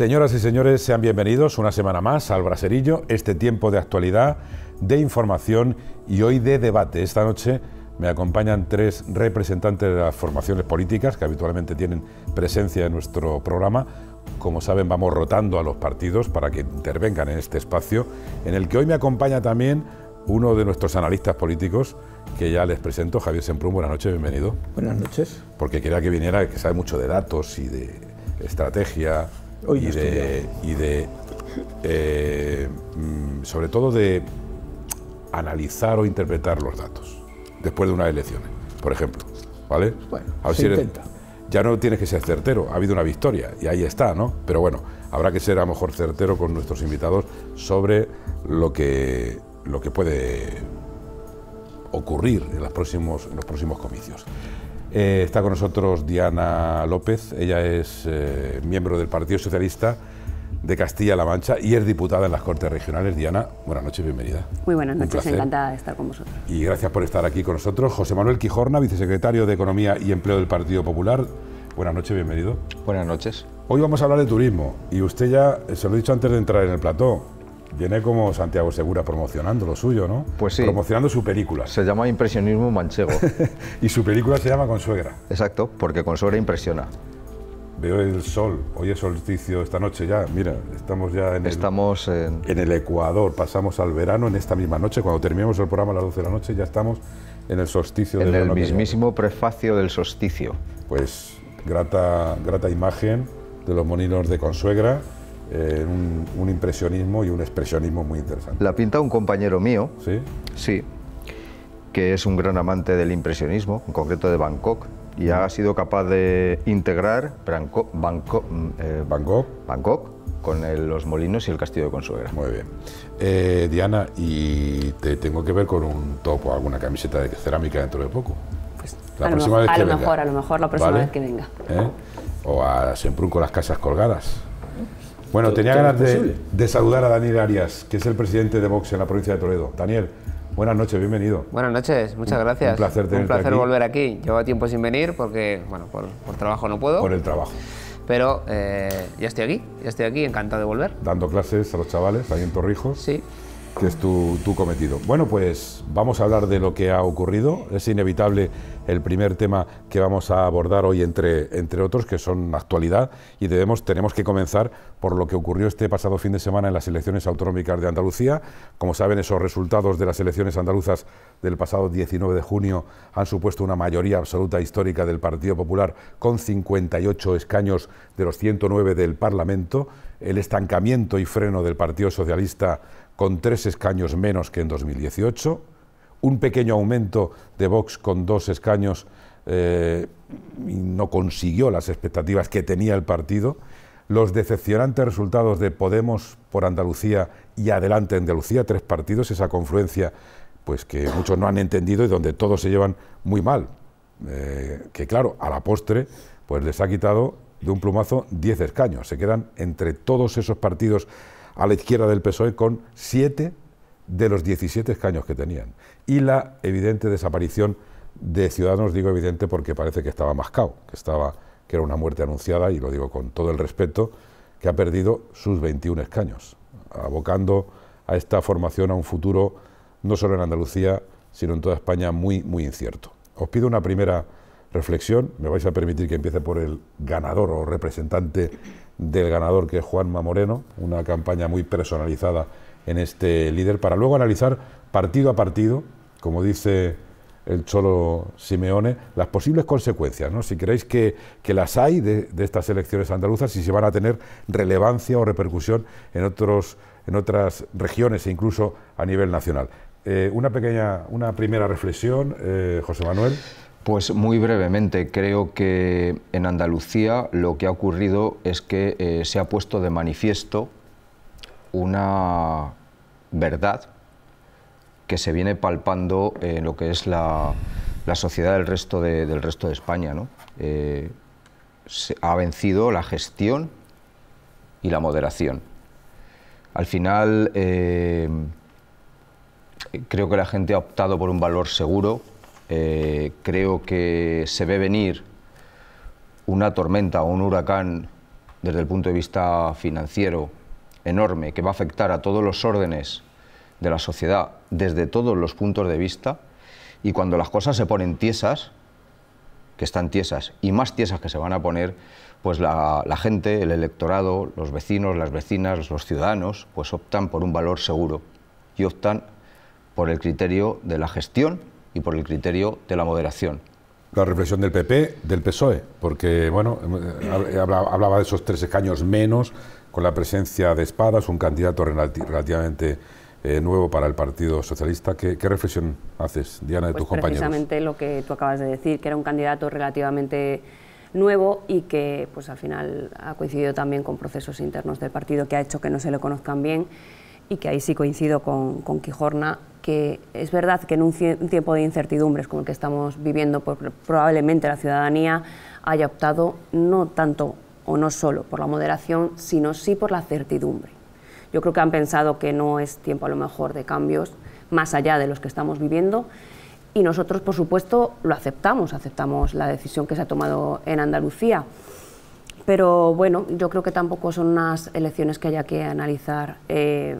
Señoras y señores, sean bienvenidos una semana más al Braserillo, este tiempo de actualidad, de información y hoy de debate. Esta noche me acompañan tres representantes de las formaciones políticas que habitualmente tienen presencia en nuestro programa. Como saben, vamos rotando a los partidos para que intervengan en este espacio, en el que hoy me acompaña también uno de nuestros analistas políticos, que ya les presento, Javier Semprún. Buenas noches, bienvenido. Buenas noches. Porque quería que viniera, que sabe mucho de datos y de estrategia y, de, eh, mm, sobre todo de analizar o interpretar los datos después de unas elecciones, por ejemplo. ¿Vale? Bueno, ya no tienes que ser certero, ha habido una victoria y ahí está, ¿no? Pero bueno, habrá que ser a lo mejor certero con nuestros invitados sobre lo que, lo que puede ocurrir en los próximos, en los próximos comicios. Eh, está con nosotros Diana López, ella es eh, miembro del Partido Socialista de Castilla-La Mancha y es diputada en las Cortes Regionales. Diana, buenas noches, bienvenida. Muy buenas noches, encantada de estar con vosotros. Y gracias por estar aquí con nosotros. José Manuel Quijorna, vicesecretario de Economía y Empleo del Partido Popular. Buenas noches, bienvenido. Buenas noches. Hoy vamos a hablar de turismo y usted ya, eh, se lo he dicho antes de entrar en el plató, Viene como Santiago Segura promocionando lo suyo, ¿no? Pues sí. Promocionando su película. Se llama Impresionismo Manchego. y su película se llama Consuegra. Exacto, porque Consuegra impresiona. Veo el sol, hoy es solsticio, esta noche ya, mira, estamos ya en, estamos el, en... el Ecuador, pasamos al verano en esta misma noche, cuando terminemos el programa a las 12 de la noche ya estamos en el solsticio. En el mismísimo prefacio del solsticio. Pues grata, grata imagen de los moninos de Consuegra eh, un, impresionismo y un expresionismo muy interesante. La pinta un compañero mío, ¿Sí? que es un gran amante del impresionismo, en concreto de Bangkok, y ha sido capaz de integrar mm, eh, Bangkok, con los molinos y el castillo de Consuegra. Muy bien. Eh, Diana, y te tengo que ver con un topo o alguna camiseta de cerámica dentro de poco. Pues, a lo, mejor, a lo mejor la próxima vez que venga. O a Semprún con las casas colgadas. Bueno, tenía ganas de, saludar a Daniel Arias, que es el presidente de Vox en la provincia de Toledo. Daniel, buenas noches, bienvenido. Buenas noches, muchas gracias. Un placer tenerte Un placer volver aquí. Llevo tiempo sin venir porque, bueno, por, trabajo no puedo. Por el trabajo. Pero eh, ya estoy aquí, ya estoy aquí, encantado de volver. Dando clases a los chavales ahí en Torrijos. Sí que es tu, cometido. Bueno, pues vamos a hablar de lo que ha ocurrido. Es inevitable el primer tema que vamos a abordar hoy entre, entre otros, que son actualidad, y debemos, tenemos que comenzar por lo que ocurrió este pasado fin de semana en las elecciones autonómicas de Andalucía. Como saben, esos resultados de las elecciones andaluzas del pasado 19 de junio han supuesto una mayoría absoluta histórica del Partido Popular con 58 escaños de los 109 del Parlamento, el estancamiento y freno del Partido Socialista con tres escaños menos que en 2018, un pequeño aumento de Vox con dos escaños eh, y no consiguió las expectativas que tenía el partido, los decepcionantes resultados de Podemos por Andalucía y Adelante Andalucía, tres partidos, esa confluencia pues que muchos no han entendido y donde todos se llevan muy mal, eh, que claro, a la postre pues les ha quitado de un plumazo 10 escaños, se quedan entre todos esos partidos a la izquierda del PSOE con siete de los 17 escaños que tenían. Y la evidente desaparición de Ciudadanos, digo evidente porque parece que estaba mascao, que, estaba, que era una muerte anunciada, y lo digo con todo el respeto, que ha perdido sus 21 escaños, abocando a esta formación a un futuro no solo en Andalucía, sino en toda España muy, muy incierto. Os pido una primera reflexión, me vais a permitir que empiece por el ganador o representante del ganador, que es Juanma Moreno, una campaña muy personalizada en este líder, para luego analizar partido a partido, como dice el Cholo Simeone, las posibles consecuencias, ¿no? si creéis que, que las hay de, estas elecciones andaluzas, si se van a tener relevancia o repercusión en, otros, en otras regiones e incluso a nivel nacional. Eh, una pequeña, una primera reflexión, eh, José Manuel. Pues muy brevemente, creo que en Andalucía lo que ha ocurrido es que eh, se ha puesto de manifiesto una verdad que se viene palpando en lo que es la, sociedad del resto de, del resto de España. ¿no? Eh, se ha vencido la gestión y la moderación. Al final, eh, creo que la gente ha optado por un valor seguro, eh, creo que se ve venir una tormenta o un huracán desde el punto de vista financiero enorme que va a afectar a todos los órdenes de la sociedad desde todos los puntos de vista y cuando las cosas se ponen tiesas, que están tiesas y más tiesas que se van a poner, pues la, la gente, el electorado, los vecinos, las vecinas, los ciudadanos, pues optan por un valor seguro y optan por el criterio de la gestión y por el criterio de la moderación. La reflexión del PP, del PSOE, porque bueno, eh, hablaba de esos tres escaños menos con la presencia de Espadas, un candidato relativamente eh, nuevo para el Partido Socialista. ¿Qué, reflexión haces, Diana, de pues tus compañeros? Precisamente lo que tú acabas de decir, que era un candidato relativamente nuevo y que pues al final ha coincidido también con procesos internos del partido que ha hecho que no se lo conozcan bien y que ahí sí coincido con Quijorna que es verdad que en un, tiempo de incertidumbres como el que estamos viviendo, pues probablemente la ciudadanía haya optado no tanto o no solo por la moderación, sino sí por la certidumbre. Yo creo que han pensado que no es tiempo a lo mejor de cambios más allá de los que estamos viviendo y nosotros, por supuesto, lo aceptamos, aceptamos la decisión que se ha tomado en Andalucía pero bueno, yo creo que tampoco son unas elecciones que haya que analizar eh,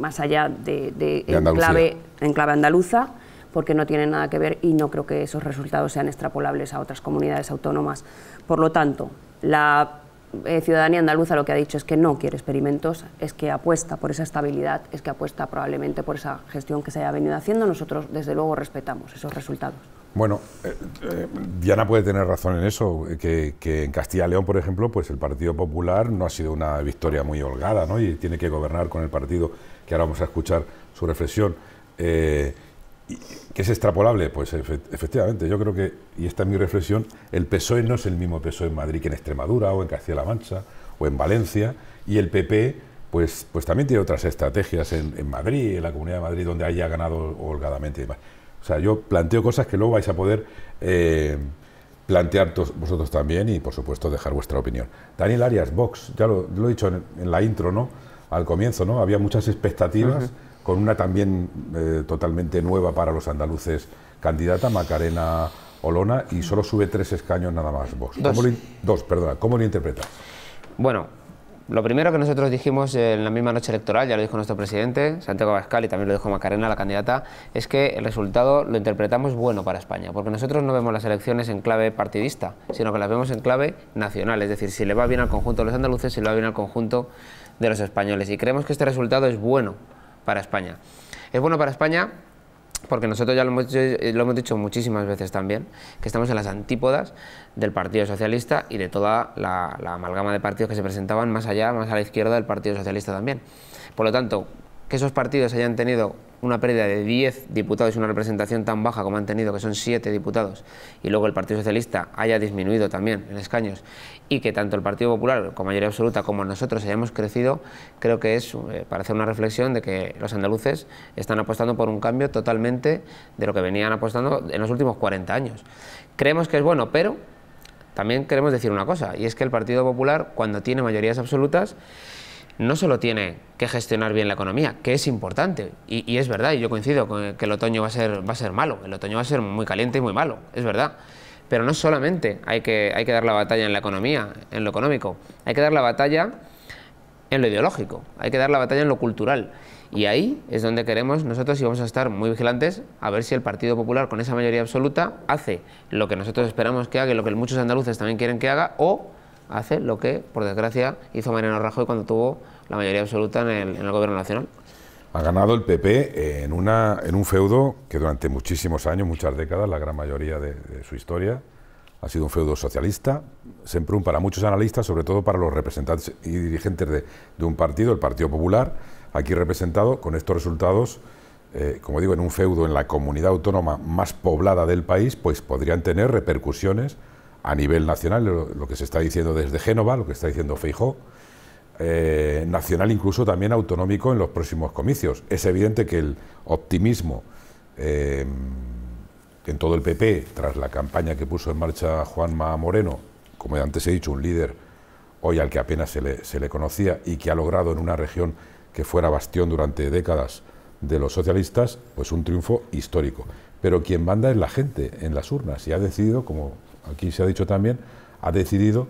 más allá de, de, en, clave, andaluza, porque no tienen nada que ver y no creo que esos resultados sean extrapolables a otras comunidades autónomas. Por lo tanto, la eh, ciudadanía andaluza lo que ha dicho es que no quiere experimentos, es que apuesta por esa estabilidad, es que apuesta probablemente por esa gestión que se haya venido haciendo. Nosotros, desde luego, respetamos esos resultados. Bueno, eh, eh, Diana puede tener razón en eso, que, en Castilla León, por ejemplo, pues el Partido Popular no ha sido una victoria muy holgada, ¿no? Y tiene que gobernar con el partido, que ahora vamos a escuchar su reflexión. Eh, que ¿Qué es extrapolable? Pues efectivamente, yo creo que, y esta es mi reflexión, el PSOE no es el mismo PSOE en Madrid que en Extremadura o en Castilla-La Mancha o en Valencia, y el PP pues, pues también tiene otras estrategias en, en Madrid, en la Comunidad de Madrid, donde haya ganado holgadamente y demás. O sea, yo planteo cosas que luego vais a poder eh, plantear vosotros también y, por supuesto, dejar vuestra opinión. Daniel Arias, Vox, ya lo, he dicho en, la intro, ¿no? Al comienzo, ¿no? Había muchas expectativas, con una también eh, totalmente nueva para los andaluces, candidata Macarena Olona, y solo sube tres escaños nada más Vox. Dos. dos, perdona. ¿Cómo lo interpretas? Bueno, lo primero que nosotros dijimos en la misma noche electoral, ya lo dijo nuestro presidente, Santiago Abascal, y también lo dijo Macarena, la candidata, es que el resultado lo interpretamos bueno para España, porque nosotros no vemos las elecciones en clave partidista, sino que las vemos en clave nacional, es decir, si le va bien al conjunto de los andaluces, si le va bien al conjunto de los españoles. Y creemos que este resultado es bueno para España. Es bueno para España porque nosotros ya lo hemos, eh, lo hemos, dicho muchísimas veces también, que estamos en las antípodas del Partido Socialista y de toda la, la, amalgama de partidos que se presentaban más allá, más a la izquierda del Partido Socialista también. Por lo tanto, que esos partidos hayan tenido una pérdida de 10 diputados y una representación tan baja como han tenido, que son 7 diputados, y luego el Partido Socialista haya disminuido también en escaños, y que tanto el Partido Popular con mayoría absoluta como nosotros hayamos crecido, creo que es eh, para hacer una reflexión de que los andaluces están apostando por un cambio totalmente de lo que venían apostando en los últimos 40 años. Creemos que es bueno, pero también queremos decir una cosa, y es que el Partido Popular, cuando tiene mayorías absolutas, no solo tiene que gestionar bien la economía, que es importante, y, es verdad, y yo coincido con que el otoño va a, ser, va a ser malo, el otoño va a ser muy caliente y muy malo, es verdad. Pero no solamente hay que, hay que dar la batalla en la economía, en lo económico, hay que dar la batalla en lo ideológico, hay que dar la batalla en lo cultural. Y ahí es donde queremos nosotros y vamos a estar muy vigilantes a ver si el Partido Popular con esa mayoría absoluta hace lo que nosotros esperamos que haga y lo que muchos andaluces también quieren que haga o hace lo que, por desgracia, hizo Mariano Rajoy cuando tuvo la mayoría absoluta en el, Gobierno Nacional. Ha ganado el PP en, una, en un feudo que durante muchísimos años, muchas décadas, la gran mayoría de, su historia, ha sido un feudo socialista, siempre un para muchos analistas, sobre todo para los representantes y dirigentes de, un partido, el Partido Popular, aquí representado con estos resultados, eh, como digo, en un feudo en la comunidad autónoma más poblada del país, pues podrían tener repercusiones a nivel nacional, lo, que se está diciendo desde Génova, lo que está diciendo Feijó, eh, nacional incluso también autonómico en los próximos comicios. Es evidente que el optimismo eh, en todo el PP, tras la campaña que puso en marcha Juanma Moreno, como antes he dicho, un líder hoy al que apenas se le, se le conocía y que ha logrado en una región que fuera bastión durante décadas de los socialistas, pues un triunfo histórico. Pero quien manda es la gente en las urnas y ha decidido, como aquí se ha dicho también, ha decidido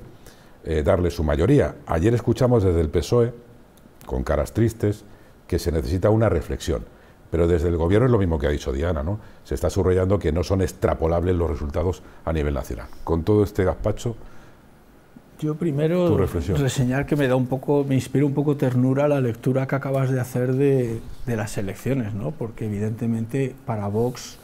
eh, darle su mayoría. Ayer escuchamos desde el PSOE, con caras tristes, que se necesita una reflexión. Pero desde el gobierno es lo mismo que ha dicho Diana, ¿no? Se está subrayando que no son extrapolables los resultados a nivel nacional. Con todo este gazpacho, yo primero reseñar que me da un poco, me inspira un poco ternura la lectura que acabas de hacer de, las elecciones, ¿no? Porque evidentemente para Vox,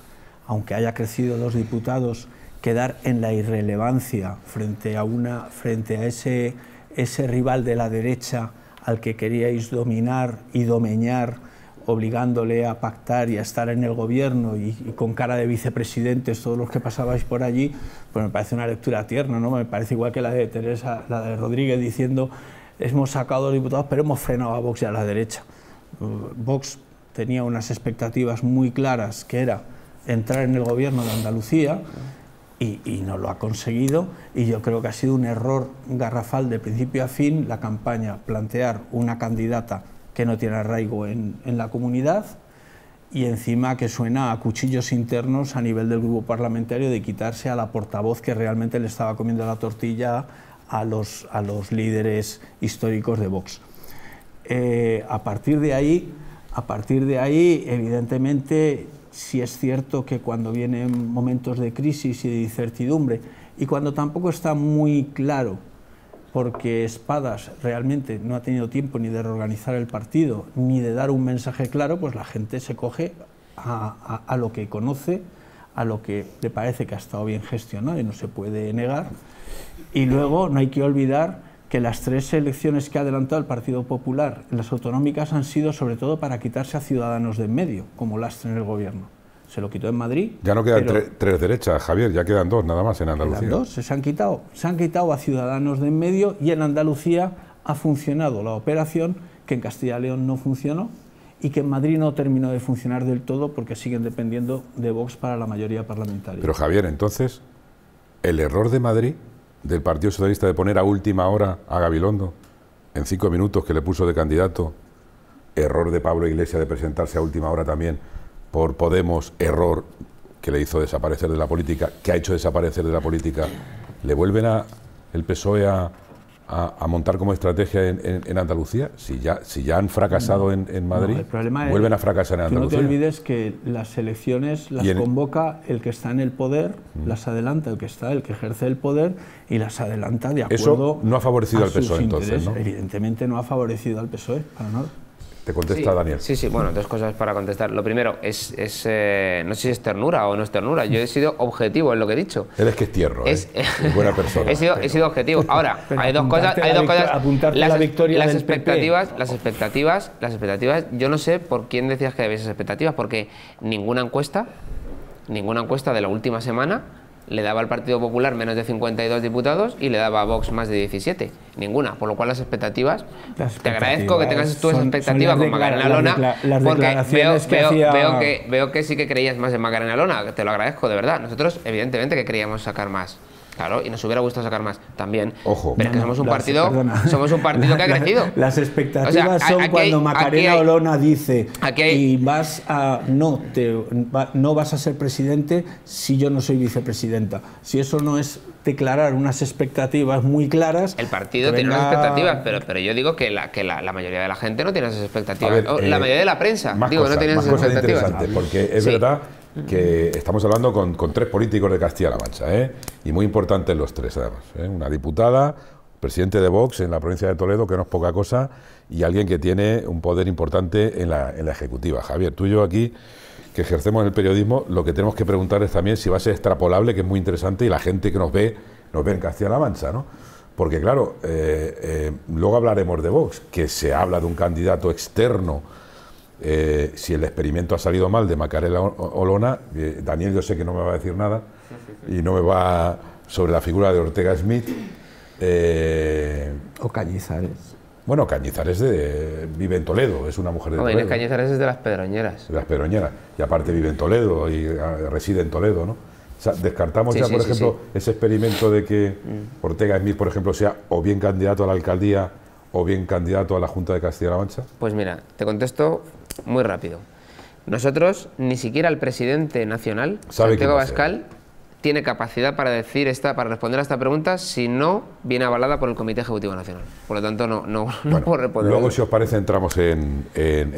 aunque haya crecido dos diputados quedar en la irrelevancia frente a, una, frente a ese, ese rival de la derecha al que queríais dominar y domeñar, obligándole a pactar y a estar en el gobierno y, con cara de vicepresidentes todos los que pasabais por allí, pues me parece una lectura tierna, ¿no? Me parece igual que la de Teresa, la de Rodríguez diciendo hemos sacado a diputados pero hemos frenado a Vox y a la derecha. Mm, Vox tenía unas expectativas muy claras que era entrar en el gobierno de Andalucía y, no lo ha conseguido y yo creo que ha sido un error garrafal de principio a fin la campaña plantear una candidata que no tiene arraigo en, la comunidad y encima que suena a cuchillos internos a nivel del grupo parlamentario de quitarse a la portavoz que realmente le estaba comiendo la tortilla a los, a los líderes históricos de Vox. Eh, a partir de ahí, a partir de ahí, evidentemente, si es cierto que cuando vienen momentos de crisis y de incertidumbre, y cuando tampoco está muy claro, porque Espadas realmente no ha tenido tiempo ni de reorganizar el partido, ni de dar un mensaje claro, pues la gente se coge a, lo que conoce, a lo que le parece que ha estado bien gestionado y no se puede negar. Y luego no hay que olvidar que las tres elecciones que ha adelantado el Partido Popular las autonómicas han sido sobre todo para quitarse a Ciudadanos de en medio, como lastre en el gobierno. Se lo quitó en Madrid. Ya no quedan tres derechas, Javier, ya quedan dos nada más en Andalucía. dos, se han quitado. Se han quitado a Ciudadanos de en medio y en Andalucía ha funcionado la operación que en Castilla León no funcionó y que en Madrid no terminó de funcionar del todo porque siguen dependiendo de Vox para la mayoría parlamentaria. Pero Javier, entonces, el error de Madrid del Partido Socialista de poner a última hora a Gabilondo, en cinco minutos que le puso de candidato, error de Pablo Iglesias de presentarse a última hora también por Podemos, error que le hizo desaparecer de la política, que ha hecho desaparecer de la política, le vuelven a el PSOE a, a, montar como estrategia en, Andalucía? Si ya, si ya han fracasado en, Madrid, vuelven a fracasar en Andalucía. no te olvides que las elecciones las convoca el que está en el poder, mm. las adelanta el que está, el que ejerce el poder y las adelanta de acuerdo. Eso no ha favorecido al PSOE entonces, Evidentemente no ha favorecido al PSOE, para nada. Te contesta Daniel. Sí, sí, bueno, dos cosas para contestar. Lo primero, es, eh, no sé si es ternura o no es ternura. Yo he sido objetivo en lo que he dicho. Él es que es tierno, ¿eh? es, buena persona. he, sido, objetivo. Ahora, hay dos cosas. Hay dos cosas. Apuntarte las, la victoria las expectativas, las expectativas, las expectativas. Yo no sé por quién decías que había esas expectativas, porque ninguna encuesta, ninguna encuesta de la última semana le daba al Partido Popular menos de 52 diputados y le daba a Vox más de 17. Ninguna, por lo cual las expectativas... te agradezco que tengas tú esa expectativa con Macarena Lona, las, porque veo que, veo que sí que creías más en Macarena Lona, te lo agradezco de verdad. Nosotros evidentemente que queríamos sacar más. Claro, y nos hubiera gustado sacar más también. Ojo. Pero que somos un partido, somos un partido que ha crecido. las expectativas son cuando Macarena Olona dice y vas a no te no vas a ser presidente si yo no soy vicepresidenta. Si eso no es declarar unas expectativas muy claras. El partido tiene unas expectativas, pero, pero yo digo que, la, que la, mayoría de la gente no tiene esas expectativas. la eh, mayoría de la prensa, no tiene esas expectativas. Interesante, porque es verdad que estamos hablando con, tres políticos de Castilla-La Mancha, ¿eh? y muy importantes los tres además. ¿eh? Una diputada, presidente de Vox en la provincia de Toledo, que no es poca cosa, y alguien que tiene un poder importante en la, en la ejecutiva. Javier, tú y yo aquí, que ejercemos el periodismo, lo que tenemos que preguntar es también si va a ser extrapolable, que es muy interesante, y la gente que nos ve, nos ve en Castilla-La Mancha, ¿no? Porque claro, eh, eh, luego hablaremos de Vox, que se habla de un candidato externo eh, si el experimento ha salido mal de Macarela Olona, eh, Daniel yo sé que no me va a decir nada y no me va sobre la figura de Ortega Smith. Eh, o Cañizares. Bueno, Cañizares de, vive en Toledo, es una mujer de Toledo. Cañizares es de las Pedroñeras. De las Pedroñeras, y aparte vive en Toledo y ah, reside en Toledo, ¿no? O sea, descartamos ya, por ejemplo, ese experimento de que mm. Ortega Smith, por ejemplo, sea o bien candidato a la alcaldía o bien candidato a la Junta de Castilla-La Mancha? Pues mira, te contesto muy rápido. Nosotros, ni siquiera el presidente nacional, Sabe Santiago Pascal, tiene capacidad para decir esta, para responder a esta pregunta si no viene avalada por el Comité Ejecutivo Nacional. Por lo tanto, no, no, responder. Luego, si os parece, entramos en,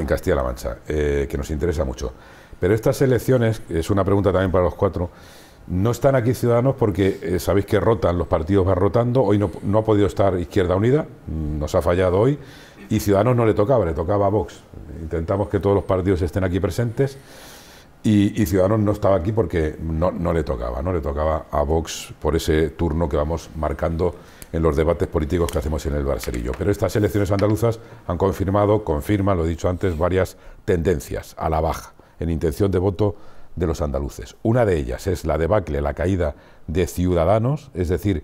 Castilla-La Mancha, eh, que nos interesa mucho. Pero estas elecciones, es una pregunta también para los cuatro, no están aquí Ciudadanos porque eh, sabéis que rotan, los partidos van rotando. Hoy no, ha podido estar Izquierda Unida, mm, nos ha fallado hoy. Y Ciudadanos no le tocaba, le tocaba a Vox. Intentamos que todos los partidos estén aquí presentes y, Ciudadanos no estaba aquí porque no, no, le tocaba, no le tocaba a Vox por ese turno que vamos marcando en los debates políticos que hacemos en el Barcelillo. Pero estas elecciones andaluzas han confirmado, confirman, lo he dicho antes, varias tendencias a la baja en intención de voto de los andaluces. Una de ellas es la debacle, la caída de Ciudadanos, es decir,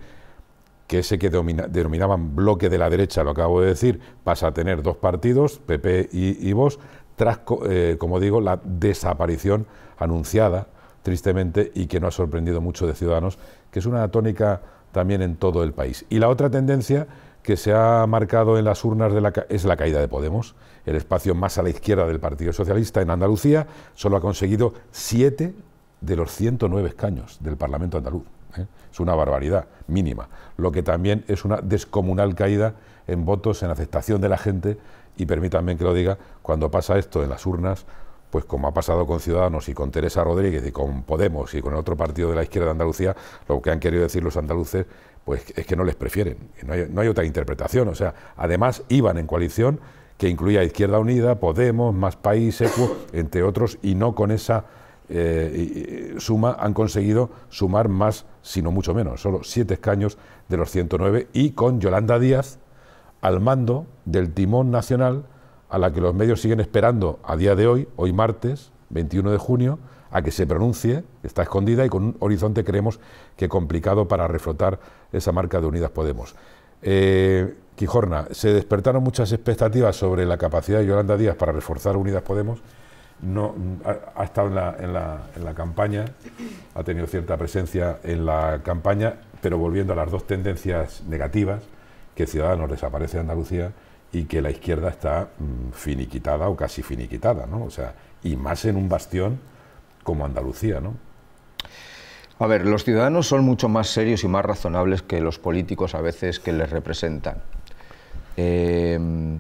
que ese que denominaban bloque de la derecha, lo acabo de decir, pasa a tener dos partidos, PP y, vos tras, eh, como digo, la desaparición anunciada, tristemente, y que no ha sorprendido mucho de Ciudadanos, que es una tónica también en todo el país. Y la otra tendencia que se ha marcado en las urnas de la es la caída de Podemos. El espacio más a la izquierda del Partido Socialista en Andalucía solo ha conseguido siete de los 109 escaños del Parlamento andaluz. ¿eh? Es una barbaridad mínima. Lo que también es una descomunal caída en votos, en aceptación de la gente y permítanme que lo diga, cuando pasa esto en las urnas, pues como ha pasado con Ciudadanos y con Teresa Rodríguez y con Podemos y con el otro partido de la izquierda de Andalucía, lo que han querido decir los andaluces pues es que no les prefieren, no hay, no hay otra interpretación, o sea, además iban en coalición que incluía Izquierda Unida, Podemos, Más País, ECU, entre otros, y no con esa eh, suma, han conseguido sumar más, sino mucho menos, solo siete escaños de los 109 y con Yolanda Díaz al mando del timón nacional a la que los medios siguen esperando a día de hoy, hoy martes, 21 de junio, a que se pronuncie, está escondida y con un horizonte creemos que complicado para reflotar esa marca de Unidas Podemos. Eh, Quijorna, se despertaron muchas expectativas sobre la capacidad de Yolanda Díaz para reforzar Unidas Podemos no, ha, estado en la, campaña, ha tenido cierta presencia en la campaña, pero volviendo a las dos tendencias negativas, que Ciudadanos desaparece de Andalucía y que la izquierda está mm, finiquitada o casi finiquitada, ¿no? O sea, y más en un bastión como Andalucía, ¿no? A ver, los ciudadanos son mucho más serios y más razonables que los políticos a veces que les representan. Eh,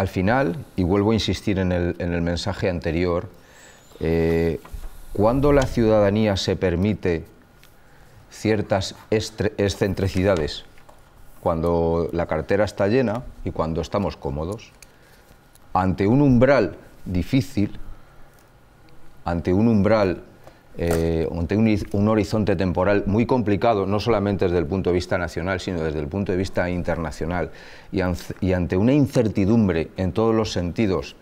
al final, y vuelvo a insistir en el, mensaje anterior, eh, cuando la ciudadanía se permite ciertas excentricidades, cuando la cartera está llena y cuando estamos cómodos, ante un umbral difícil, ante un umbral eh, un, horizonte temporal muy complicado, no solamente desde el punto de vista nacional, sino desde el punto de vista internacional, y, ante una incertidumbre en todos los sentidos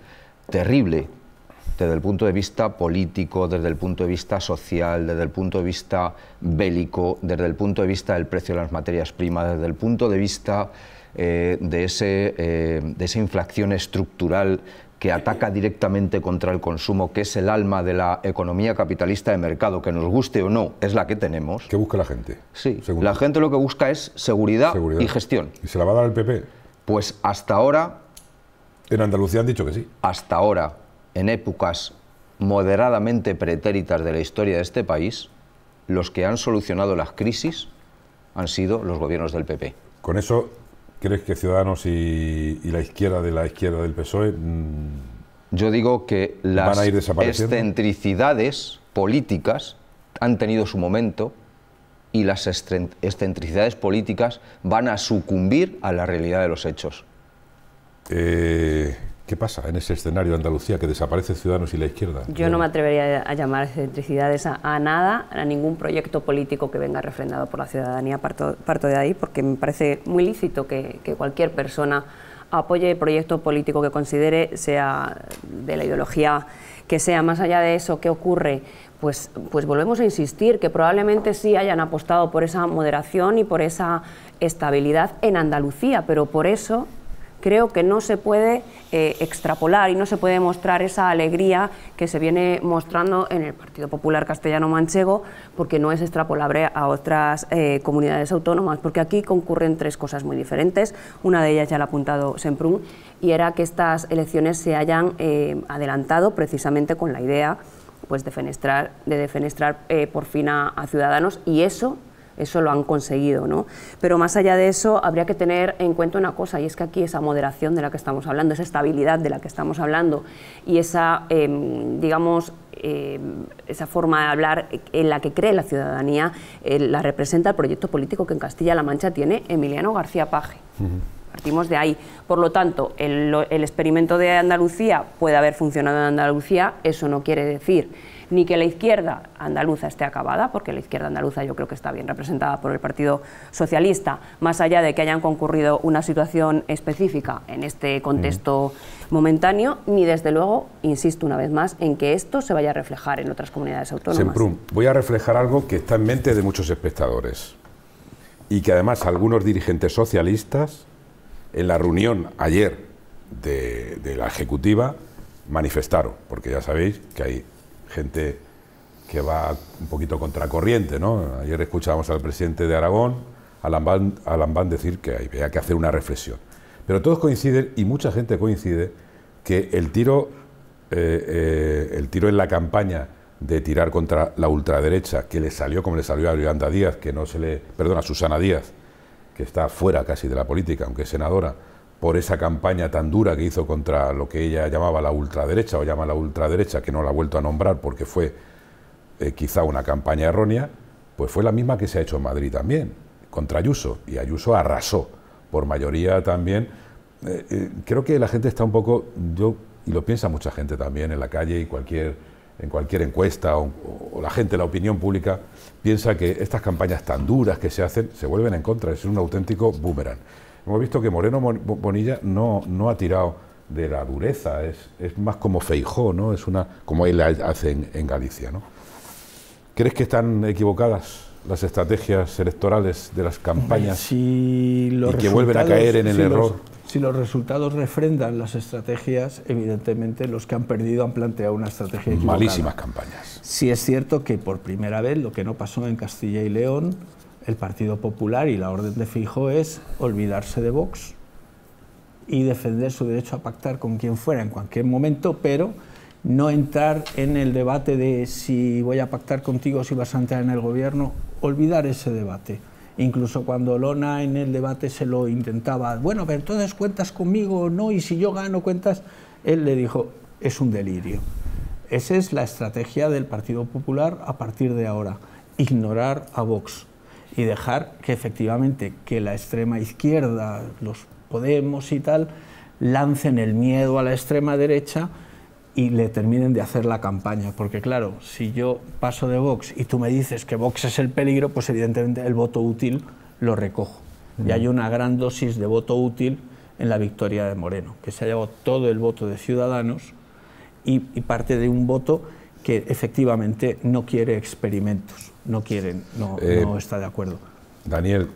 terrible, desde el punto de vista político, desde el punto de vista social, desde el punto de vista bélico, desde el punto de vista del precio de las materias primas, desde el punto de vista eh, de, ese, eh, de esa inflación estructural que ataca directamente contra el consumo, que es el alma de la economía capitalista de mercado, que nos guste o no, es la que tenemos. ¿Qué busca la gente? Sí, la gente lo que busca es seguridad, y gestión. ¿Y se la va a dar el PP? Pues hasta ahora... En Andalucía han dicho que sí. Hasta ahora, en épocas moderadamente pretéritas de la historia de este país, los que han solucionado las crisis han sido los gobiernos del PP. Con eso ¿Crees que Ciudadanos y, la izquierda de la izquierda del PSOE... Mm, yo digo que las excentricidades políticas han tenido su momento y las excentricidades políticas van a sucumbir a la realidad de los hechos. Eh, ¿Qué pasa en ese escenario de Andalucía que desaparece Ciudadanos y la izquierda? Yo no me atrevería a llamar excentricidades a, a, nada, a ningún proyecto político que venga refrendado por la ciudadanía. Parto, de ahí porque me parece muy lícito que, cualquier persona apoye el proyecto político que considere, sea de la ideología que sea. Más allá de eso, ¿qué ocurre? Pues, pues volvemos a insistir que probablemente sí hayan apostado por esa moderación y por esa estabilidad en Andalucía, pero por eso creo que no se puede eh, extrapolar y no se puede mostrar esa alegría que se viene mostrando en el Partido Popular Castellano Manchego, porque no es extrapolable a otras eh, comunidades autónomas, porque aquí concurren tres cosas muy diferentes. Una de ellas ya la ha apuntado Semprún, y era que estas elecciones se hayan eh, adelantado precisamente con la idea pues, de defenestrar, de defenestrar por fin a Ciudadanos, y eso eso lo han conseguido, ¿no? Pero más allá de eso, habría que tener en cuenta una cosa, y es que aquí esa moderación de la que estamos hablando, esa estabilidad de la que estamos hablando, y esa, em, digamos, em, esa forma de hablar en la que cree la ciudadanía, eh, la representa el proyecto político que en Castilla-La Mancha tiene Emiliano García Paje. Partimos de ahí. Por lo tanto, el, el experimento de Andalucía puede haber funcionado en Andalucía, eso no quiere decir ni que la izquierda andaluza esté acabada, porque la izquierda andaluza yo creo que está bien representada por el Partido Socialista, más allá de que hayan concurrido una situación específica en este contexto mm. momentáneo, ni desde luego, insisto una vez más, en que esto se vaya a reflejar en otras comunidades autónomas. Semprum, voy a reflejar algo que está en mente de muchos espectadores y que además algunos dirigentes socialistas en la reunión ayer de la Ejecutiva manifestaron, porque ya sabéis que hay gente que va un poquito contracorriente. ¿no? Ayer escuchábamos al presidente de Aragón, Alambán, decir que hay, que hacer una reflexión. Pero todos coinciden, y mucha gente coincide, que el tiro, eh, eh, el tiro en la campaña de tirar contra la ultraderecha, que le salió como le salió a Yolanda Díaz, que no se le, perdón, a Susana Díaz, que está fuera casi de la política, aunque es senadora, por esa campaña tan dura que hizo contra lo que ella llamaba la ultraderecha o llama la ultraderecha, que no la ha vuelto a nombrar porque fue eh, quizá una campaña errónea, pues fue la misma que se ha hecho en Madrid también, contra Ayuso, y Ayuso arrasó, por mayoría también. Eh, eh, creo que la gente está un poco, yo, y lo piensa mucha gente también en la calle y cualquier, en cualquier encuesta o, o la gente, la opinión pública, piensa que estas campañas tan duras que se hacen se vuelven en contra, es un auténtico boomerang hemos visto que Moreno Bonilla no, no ha tirado de la dureza, es, es más como Feijó, ¿no? Es una, como él hace en, en Galicia, ¿no? ¿Crees que están equivocadas las estrategias electorales de las campañas si los que vuelven a caer en el error. si los resultados refrendan las estrategias, evidentemente los que han perdido han planteado una estrategia equivocada. Malísimas campañas. Sí es cierto que por primera vez, lo que no pasó en Castilla y León, el Partido Popular y la Orden de Fijo es olvidarse de Vox y defender su derecho a pactar con quien fuera en cualquier momento, pero no entrar en el debate de si voy a pactar contigo, si vas a entrar en el gobierno, olvidar ese debate. Incluso cuando Lona en el debate se lo intentaba, bueno, pero entonces cuentas conmigo, no, y si yo gano cuentas, él le dijo, es un delirio. Esa es la estrategia del Partido Popular a partir de ahora, ignorar a Vox y dejar que efectivamente que la extrema izquierda, los Podemos y tal, lancen el miedo a la extrema derecha y le terminen de hacer la campaña. Porque claro, si yo paso de Vox y tú me dices que Vox es el peligro, pues evidentemente el voto útil lo recojo. Y mm. hay una gran dosis de voto útil en la victoria de Moreno, que se ha llevado todo el voto de Ciudadanos y parte de un voto que efectivamente no quiere experimentos no quieren, no, eh, está de acuerdo. Daniel,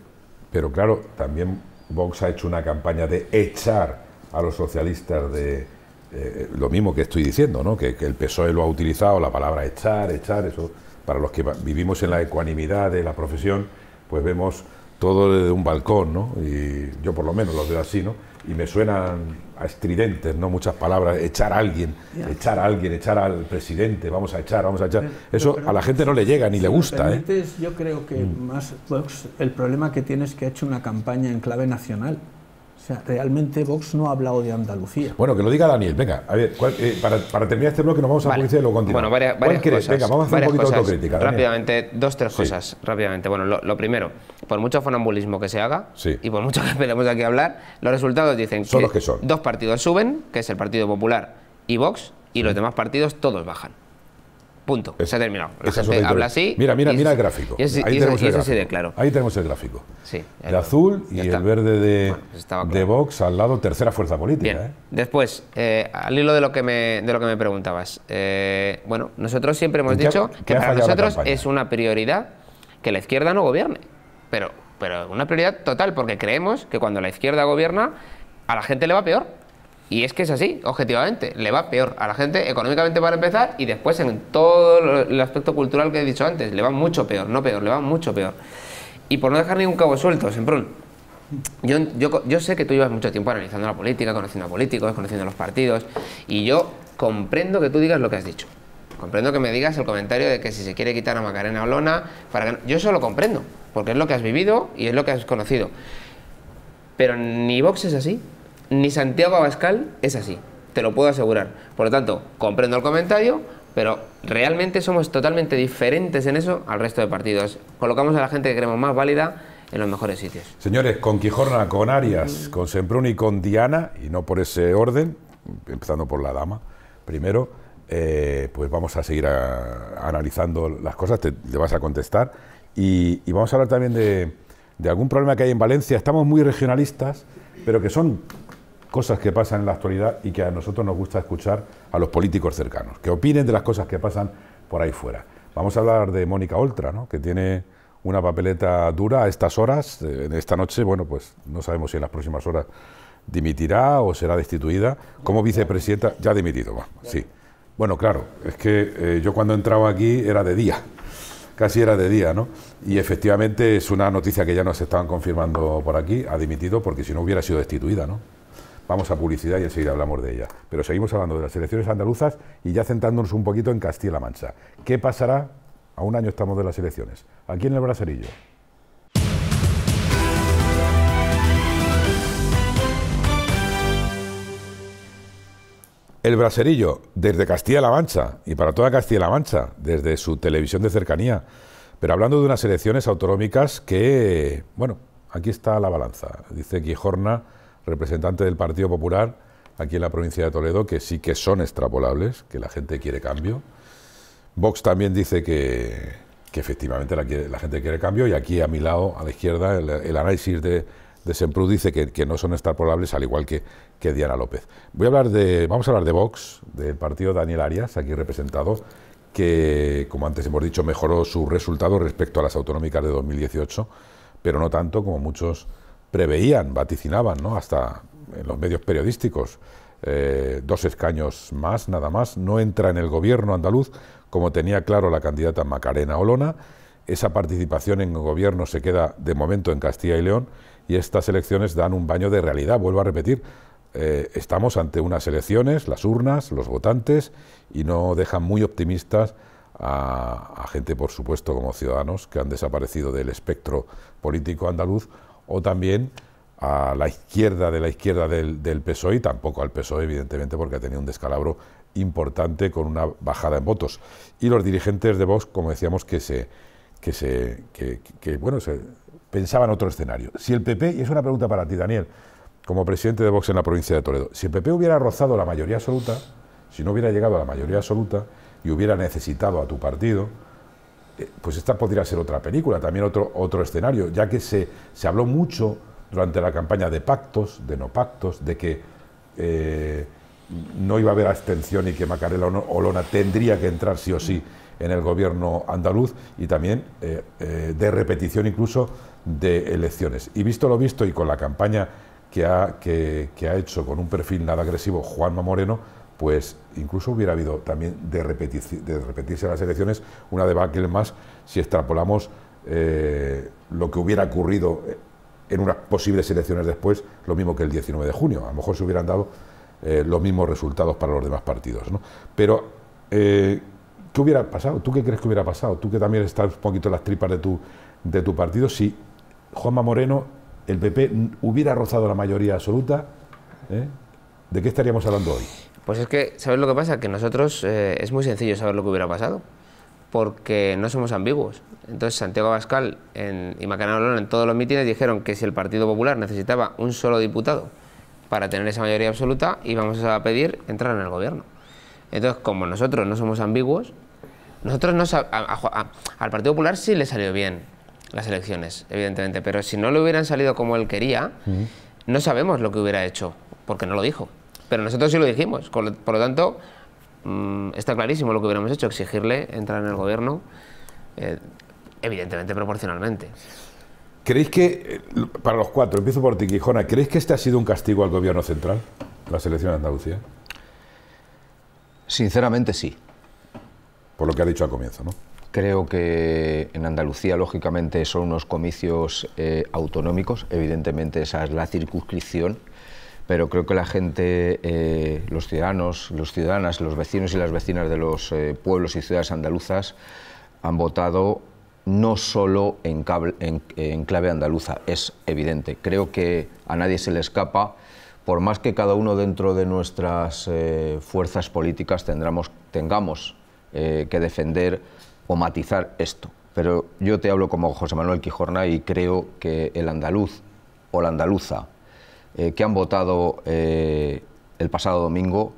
pero claro, también Vox ha hecho una campaña de echar a los socialistas de, eh, lo mismo que estoy diciendo, ¿no? Que, el PSOE lo ha utilizado, la palabra echar, echar, eso, para los que vivimos en la ecuanimidad de la profesión, pues vemos todo desde un balcón, ¿no? y yo por lo menos lo veo así, ¿no? y me suenan estridentes, ¿no? Muchas palabras, echar a alguien, echar a alguien, echar al presidente, vamos a echar, vamos a echar. Eso a la gente no le llega ni le gusta. ¿eh? Yo creo que mm. más el problema que tiene es que ha hecho una campaña en clave nacional. O sea, realmente Vox no ha hablado de Andalucía. Bueno, que lo diga Daniel. Venga, a ver, eh, para, terminar este bloque nos vamos a la vale. y luego continuamos. Bueno, varias, cosas. Venga, vamos a hacer un poquito de autocrítica. Rápidamente, dos dos, tres cosas. Rápidamente. Bueno, lo, primero, por mucho fonambulismo que se haga y por mucho que esperemos aquí hablar, los resultados dicen que, dos partidos suben, que es el Partido Popular y Vox, y los demás partidos todos bajan. Punto. se ha terminado. habla así. Mira, mira, mira el gráfico. ahí, tenemos el gráfico. el azul y el verde de, pues de, Vox al lado, tercera fuerza política. ¿eh? Después, eh, al hilo de lo que me, de lo que me preguntabas. Eh, bueno, nosotros siempre hemos dicho que para nosotros es una prioridad que la izquierda no gobierne. Pero, pero una prioridad total, porque creemos que cuando la izquierda gobierna, a la gente le va peor. Y es que es así, objetivamente, le va peor a la gente económicamente para empezar y después en todo el aspecto cultural que he dicho antes, le va mucho peor, no peor, le va mucho peor. Y por no dejar ningún cabo suelto, Semprún, yo, yo, sé que tú llevas mucho tiempo analizando la política, conociendo a políticos, conociendo los partidos, y yo comprendo que tú digas lo que has dicho. Comprendo que me digas el comentario de que si se quiere quitar a Macarena Olona, para que... yo eso lo comprendo, porque es lo que has vivido y es lo que has conocido. Pero ni Vox es así, ni Santiago Abascal es así, te lo puedo asegurar. Por lo tanto, comprendo el comentario, pero realmente somos totalmente diferentes en eso al resto de partidos. Colocamos a la gente que creemos más válida en los mejores sitios. Señores, con Quijorna, con Arias, con Sempruni y con Diana, y no por ese orden, empezando por la dama, primero, eh, pues vamos a seguir analizando las cosas, te, vas a contestar, y, vamos a hablar también de algún problema que hay en Valencia. Estamos muy regionalistas, pero que son cosas que pasan en la actualidad y que a nosotros nos gusta escuchar a los políticos cercanos, que opinen de las cosas que pasan por ahí fuera. Vamos a hablar de Mónica Oltra, ¿no? que tiene una papeleta dura a estas horas, eh, en esta noche, bueno, pues no sabemos si en las próximas horas dimitirá o será destituida como vicepresidenta, ya ha dimitido, sí. Bueno, claro, es que eh, yo cuando entraba aquí era de día, casi era de día, ¿no? Y efectivamente es una noticia que ya nos estaban confirmando por aquí, ha dimitido porque si no hubiera sido destituida, ¿no? Vamos a publicidad y enseguida hablamos de ella. Pero seguimos hablando de las elecciones andaluzas y ya centrándonos un poquito en Castilla-La Mancha. ¿Qué pasará? A un año estamos de las elecciones. Aquí en el Braserillo. El Braserillo, desde Castilla-La Mancha, y para toda Castilla-La Mancha, desde su televisión de cercanía, pero hablando de unas elecciones autonómicas que, bueno, aquí está la balanza. Dice Quijorna representante del Partido Popular aquí en la provincia de Toledo, que sí que son extrapolables, que la gente quiere cambio. Vox también dice que, efectivamente la, gente quiere cambio y aquí a mi lado, a la izquierda, el, análisis de, de dice que, no son extrapolables, al igual que, Diana López. Voy a hablar de, vamos a hablar de Vox, del partido Daniel Arias, aquí representado, que, como antes hemos dicho, mejoró su resultado respecto a las autonómicas de 2018, pero no tanto como muchos preveían, vaticinaban, ¿no? hasta en los medios periodísticos, eh, dos escaños más, nada más, no entra en el gobierno andaluz, como tenía claro la candidata Macarena Olona, esa participación en el gobierno se queda de momento en Castilla y León y estas elecciones dan un baño de realidad, vuelvo a repetir, eh, estamos ante unas elecciones, las urnas, los votantes y no dejan muy optimistas a gente, por supuesto, como ciudadanos que han desaparecido del espectro político andaluz o también a la izquierda de la izquierda del, PSOE, y tampoco al PSOE, evidentemente, porque ha tenido un descalabro importante con una bajada en votos. Y los dirigentes de Vox, como decíamos, que se que se bueno se pensaban otro escenario. Si el PP, y es una pregunta para ti, Daniel, como presidente de Vox en la provincia de Toledo, si el PP hubiera rozado la mayoría absoluta, si no hubiera llegado a la mayoría absoluta y hubiera necesitado a tu partido, eh, pues esta podría ser otra película, también otro, otro escenario, ya que se, se habló mucho durante la campaña de pactos, de no pactos, de que eh, no iba a haber abstención y que Macarela Olona tendría que entrar sí o sí en el gobierno andaluz y también eh, de repetición incluso de elecciones. Y visto lo visto y con la campaña que ha, que ha hecho con un perfil nada agresivo Juanma Moreno, pues incluso hubiera habido también de, repetirse, de repetirse las elecciones una debacle más si extrapolamos eh, lo que hubiera ocurrido eh, en unas posibles elecciones después, lo mismo que el 19 de junio. A lo mejor se hubieran dado eh, los mismos resultados para los demás partidos. Pero, ¿qué hubiera pasado? ¿Tú qué crees que hubiera pasado? Tú que también estás un poquito en las tripas de tu, de tu partido, si Juanma Moreno, el PP, hubiera rozado la mayoría absoluta, ¿de qué estaríamos hablando hoy? Pues es que, ¿sabes lo que pasa? Que nosotros eh, es muy sencillo saber lo que hubiera pasado, porque no somos ambiguos. Entonces Santiago Abascal y Macarena en todos los mítines dijeron que si el Partido Popular necesitaba un solo diputado para tener esa mayoría absoluta, íbamos a pedir entrar en el gobierno. Entonces, como nosotros no somos ambiguos, nosotros no al Partido Popular sí le salió bien las elecciones, evidentemente, pero si no le hubieran salido como él quería, no sabemos lo que hubiera hecho, porque no lo dijo. Pero nosotros sí lo dijimos, por lo tanto, mm, está clarísimo lo que hubiéramos hecho, exigirle entrar en el gobierno, eh, evidentemente proporcionalmente. ¿Creéis que, eh, para los cuatro, empiezo por ti, Quijona, ¿creéis que este ha sido un castigo al gobierno central, la selección de Andalucía? Sinceramente sí. Por lo que ha dicho al comienzo, ¿no? Creo que en Andalucía, lógicamente, son unos comicios eh, autonómicos, evidentemente esa es la circunscripción pero creo que la gente, eh, los ciudadanos, los ciudadanas, los vecinos y las vecinas de los eh, pueblos y ciudades andaluzas han votado no solo en, clave andaluza, es evidente. Creo que a nadie se le escapa por más que cada uno dentro de nuestras eh, fuerzas políticas tengamos que defender o matizar esto. Pero yo te hablo como José Manuel Quijorna y creo que el andaluz o la andaluza eh, que han votado eh, el pasado domingo,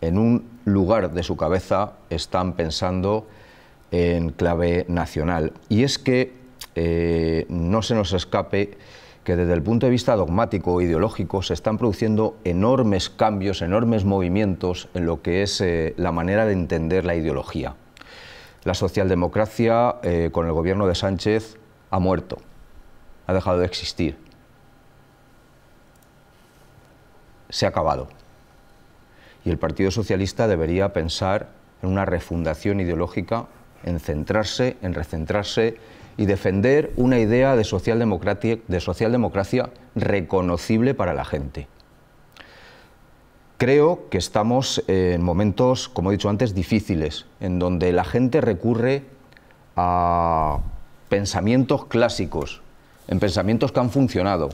en un lugar de su cabeza están pensando en clave nacional. Y es que eh, no se nos escape que desde el punto de vista dogmático o e ideológico se están produciendo enormes cambios, enormes movimientos en lo que es la manera de entender la ideología. La socialdemocracia con el gobierno de Sánchez ha muerto, ha dejado de existir se ha acabado. Y el Partido Socialista debería pensar en una refundación ideológica, en centrarse, en recentrarse y defender una idea de, socialdemocracia, reconocible para la gente. Creo que estamos en momentos, como he dicho antes, difíciles, en donde la gente recurre a pensamientos clásicos, en pensamientos que han funcionado,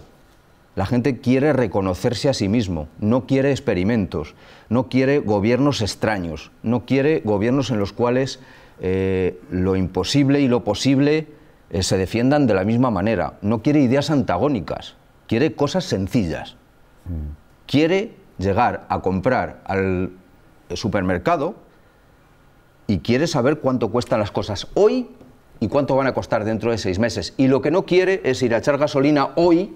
la gente quiere reconocerse a sí mismo, no quiere experimentos, no quiere gobiernos extraños, no quiere gobiernos en los cuales eh, lo imposible y lo posible eh, se defiendan de la misma manera, no quiere ideas antagónicas, quiere cosas sencillas. Mm. Quiere llegar a comprar al eh, supermercado y quiere saber cuánto cuestan las cosas hoy y cuánto van a costar dentro de seis meses. Y lo que no quiere es ir a echar gasolina hoy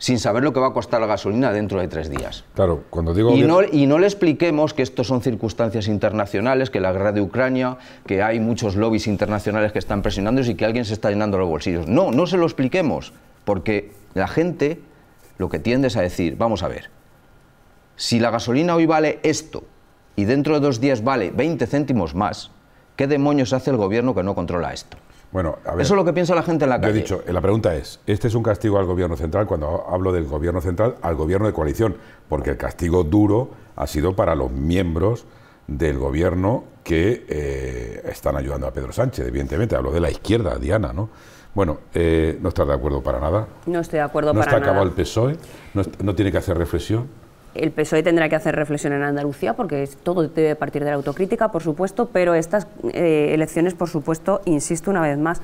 sin saber lo que va a costar la gasolina dentro de tres días. Claro, cuando digo... Y, no, y no le expliquemos que esto son circunstancias internacionales, que la guerra de Ucrania, que hay muchos lobbies internacionales que están presionando y que alguien se está llenando los bolsillos. No, no se lo expliquemos, porque la gente lo que tiende es a decir, vamos a ver, si la gasolina hoy vale esto y dentro de dos días vale 20 céntimos más, ¿qué demonios hace el gobierno que no controla esto? Bueno, Eso es lo que piensa la gente en la calle. he dicho, eh, la pregunta es, ¿este es un castigo al gobierno central? Cuando hablo del gobierno central, al gobierno de coalición, porque el castigo duro ha sido para los miembros del gobierno que eh, están ayudando a Pedro Sánchez, evidentemente. Hablo de la izquierda, Diana, ¿no? Bueno, eh, no estás de acuerdo para nada. No estoy de acuerdo para nada. No está acabado el PSOE, no tiene que hacer reflexión el PSOE tendrá que hacer reflexión en Andalucía, porque todo debe partir de la autocrítica, por supuesto, pero estas eh, elecciones, por supuesto, insisto una vez más,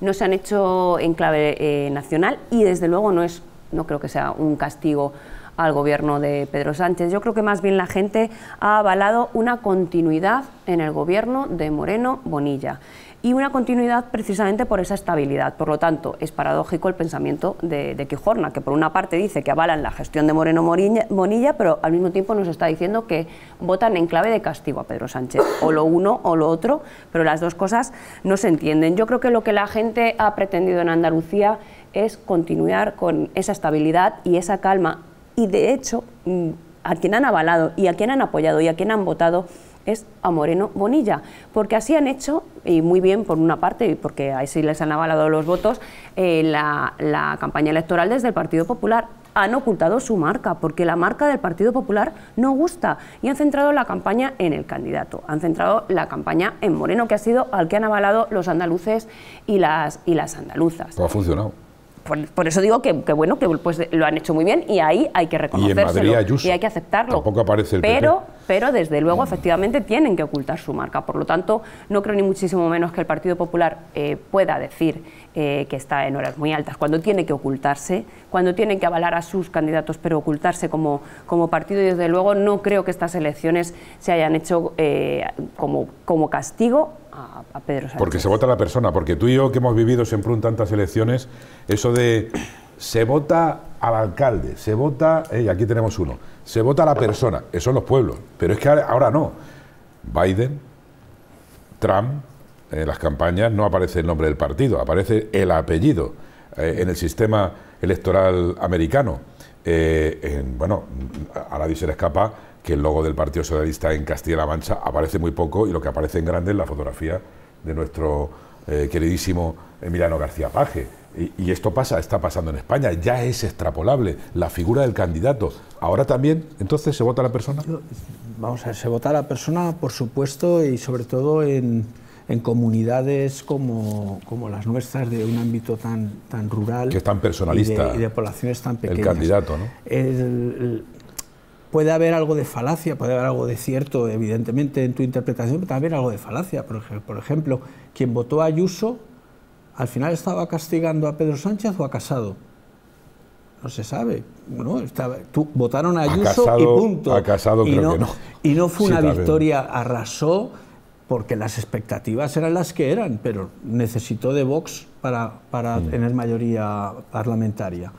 no se han hecho en clave eh, nacional y desde luego no es, no creo que sea un castigo al gobierno de Pedro Sánchez. Yo creo que más bien la gente ha avalado una continuidad en el gobierno de Moreno Bonilla y una continuidad precisamente por esa estabilidad. Por lo tanto, es paradójico el pensamiento de, de Quijorna, que por una parte dice que avalan la gestión de Moreno Monilla, pero al mismo tiempo nos está diciendo que votan en clave de castigo a Pedro Sánchez, o lo uno o lo otro, pero las dos cosas no se entienden. Yo creo que lo que la gente ha pretendido en Andalucía es continuar con esa estabilidad y esa calma, y de hecho, mm, a quien han avalado y a quien han apoyado y a quien han votado, es a Moreno Bonilla, porque así han hecho, y muy bien por una parte, y porque sí les han avalado los votos, eh, la, la campaña electoral desde el Partido Popular han ocultado su marca, porque la marca del Partido Popular no gusta y han centrado la campaña en el candidato, han centrado la campaña en Moreno, que ha sido al que han avalado los andaluces y las, y las andaluzas. ha funcionado por, eso digo que, bueno, que pues, lo han hecho muy bien y ahí hay que reconocerlo y, hay que aceptarlo. pero, pero desde luego, efectivamente, tienen que ocultar su marca. Por lo tanto, no creo ni muchísimo menos que el Partido Popular eh, pueda decir eh, que está en horas muy altas, cuando tiene que ocultarse, cuando tiene que avalar a sus candidatos, pero ocultarse como, como partido. Y desde luego no creo que estas elecciones se hayan hecho eh, como, como castigo a, Pedro Sánchez. Porque se vota la persona, porque tú y yo que hemos vivido siempre un tantas elecciones, eso de se vota al alcalde, se vota, y aquí tenemos uno, se vota a la persona, eso son los pueblos, pero es que ahora no. Biden, Trump, en eh, las campañas no aparece el nombre del partido, aparece el apellido eh, en el sistema electoral americano. Eh, bueno, a nadie se le escapa que el logo del Partido Socialista en Castilla-La Mancha aparece muy poco y lo que aparece en grande es la fotografía de nuestro queridísimo Emiliano García Paje. Y, y, esto pasa, está pasando en España, ya es extrapolable la figura del candidato. Ahora también, entonces, ¿se vota la persona? Vamos a ver, se vota la persona, por supuesto, y sobre todo en, en comunidades como, las nuestras, de un ámbito tan, tan rural. Que personalista. Y de, poblaciones tan pequeñas. El candidato, ¿no? puede haber algo de falacia, puede haber algo de cierto, evidentemente, en tu interpretación, pero también algo de falacia. Por, por ejemplo, quien votó a Ayuso, al final estaba castigando a Pedro Sánchez o a Casado no se sabe. votaron a Ayuso y punto. casado no, Y no fue una victoria, arrasó, porque las expectativas eran las que eran, pero necesitó de Vox para, mm. tener mayoría parlamentaria.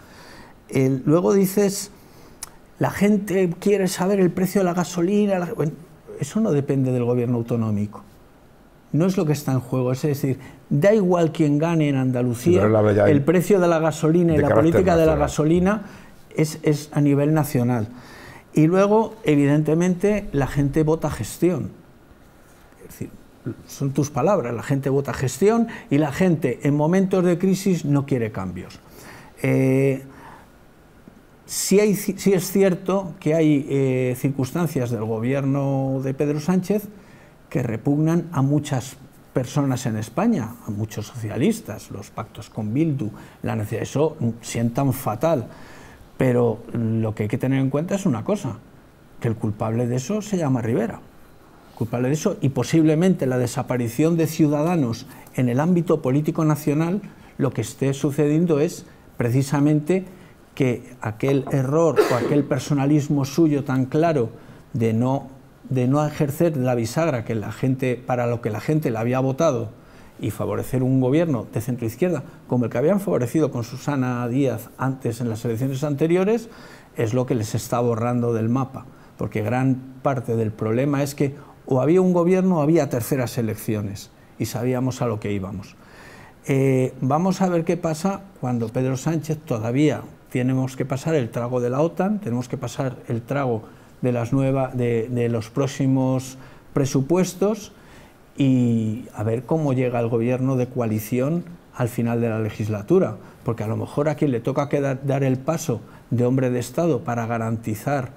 luego dices, la gente quiere saber el precio de la gasolina. eso no depende del gobierno autonómico. No es lo que está en juego, es decir, da igual quien gane en Andalucía, el precio de la gasolina y la política de la gasolina es a nivel nacional. Y luego, evidentemente, la gente vota gestión decir, son tus palabras, la gente vota gestión y la gente en momentos de crisis no quiere cambios. Eh, sí, es cierto que hay eh, circunstancias del gobierno de Pedro Sánchez que repugnan a muchas personas en España, a muchos socialistas, los pactos con Bildu, la necesidad, eso sientan fatal, pero lo que hay que tener en cuenta es una cosa, que el culpable de eso se llama Rivera para eso y posiblemente la desaparición de ciudadanos en el ámbito político nacional, lo que esté sucediendo es precisamente que aquel error o aquel personalismo suyo tan claro de no, de no ejercer la bisagra que la gente, para lo que la gente la había votado y favorecer un gobierno de centroizquierda como el que habían favorecido con Susana Díaz antes en las elecciones anteriores, es lo que les está borrando del mapa. Porque gran parte del problema es que o había un gobierno o había terceras elecciones y sabíamos a lo que íbamos. Eh, vamos a ver qué pasa cuando Pedro Sánchez todavía tenemos que pasar el trago de la OTAN, tenemos que pasar el trago de, las nuevas, de, los próximos presupuestos y a ver cómo llega el gobierno de coalición al final de la legislatura, porque a lo mejor a quien le toca quedar, dar el paso de hombre de Estado para garantizar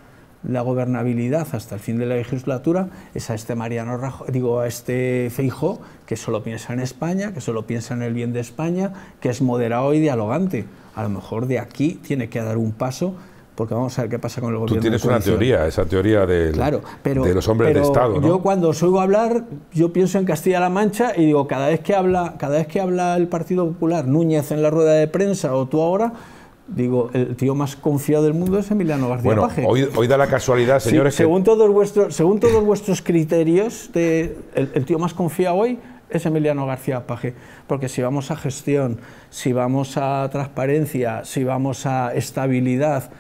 la gobernabilidad hasta el fin de la legislatura es a este Mariano Rajoy, digo a este Feijo que solo piensa en España, que solo piensa en el bien de España, que es moderado y dialogante. A lo mejor de aquí tiene que dar un paso porque vamos a ver qué pasa con el gobierno. Tú tienes una teoría, esa teoría de, de los hombres de Estado. Yo cuando os oigo hablar, yo pienso en Castilla-La Mancha y digo, cada vez que habla, cada vez que habla el Partido Popular, Núñez en la rueda de prensa o tú ahora, Digo, el tío más confiado del mundo es Emiliano García bueno, Hoy, da la casualidad, señores. según, todos vuestros, según todos vuestros criterios, el, tío más confiado hoy es Emiliano García Paje. Porque si vamos a gestión, si vamos a transparencia, si vamos a estabilidad.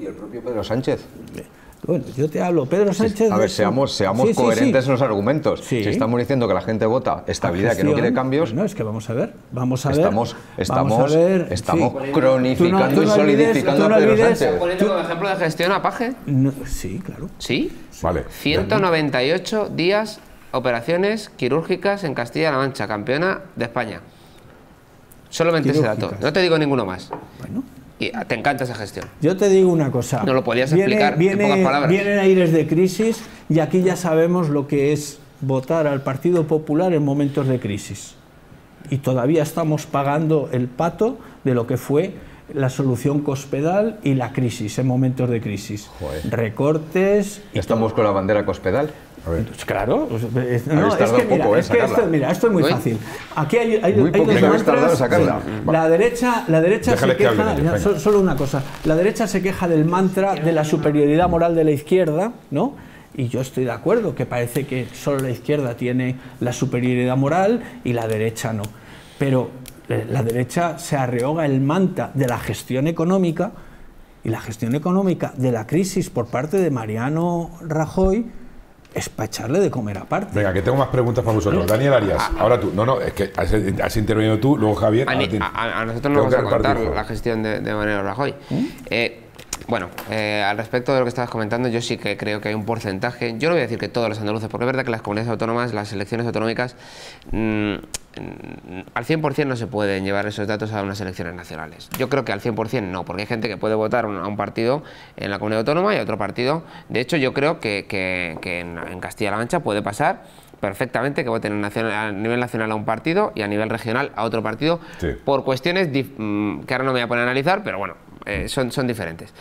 Y el, propio Pedro Sánchez. Eh, bueno, yo te hablo, Pedro Sánchez... a ver, seamos, seamos coherentes en los argumentos. Si estamos diciendo que la gente vota estabilidad, que no quiere cambios... No, es que vamos a ver, vamos a ver... Estamos, estamos, estamos cronificando y solidificando a Pedro Sánchez. poniendo ejemplo de gestión a Paje? sí, claro. ¿Sí? Vale. 198 días operaciones quirúrgicas en Castilla-La Mancha, campeona de España. Solamente ese dato, no te digo ninguno más. Bueno. Y te encanta esa gestión. Yo te digo una cosa. No lo podías explicar en pocas palabras. Vienen aires de crisis y aquí ya sabemos lo que es votar al Partido Popular en momentos de crisis. Y todavía estamos pagando el pato de lo que fue la solución cospedal y la crisis en momentos de crisis. Recortes. Y estamos con la bandera cospedal. Pues claro, pues, que, esto, mira, esto es muy fácil. Aquí hay, hay, hay dos mantras. La derecha, la derecha se queja, solo una cosa, la derecha se queja del mantra de la superioridad moral de la izquierda, ¿no? y yo estoy de acuerdo que parece que solo la izquierda tiene la superioridad moral y la derecha no. Pero eh, la derecha se arreoga el manta de la gestión económica y la gestión económica de la crisis por parte de Mariano Rajoy es para echarle de comer aparte. Venga, que tengo más preguntas para vosotros. Daniel Arias, ahora tú. No, no, es que has, intervenido tú, luego Javier. A, nosotros nos vas a contar la gestión de, de Rajoy. ¿Eh? eh bueno, eh, al respecto de lo que estabas comentando, yo sí que creo que hay un porcentaje. Yo no voy a decir que todos los andaluces, porque es verdad que las comunidades autónomas, las elecciones autonómicas, mm, al 100% no se pueden llevar esos datos a unas elecciones nacionales. Yo creo que al 100% no, porque hay gente que puede votar a un partido en la comunidad autónoma y a otro partido. De hecho, yo creo que, en Castilla-La Mancha puede pasar perfectamente que voten a nivel nacional a un partido y a nivel regional a otro partido por cuestiones mm, que ahora no me voy a poner a analizar, pero bueno, eh, son, son diferentes.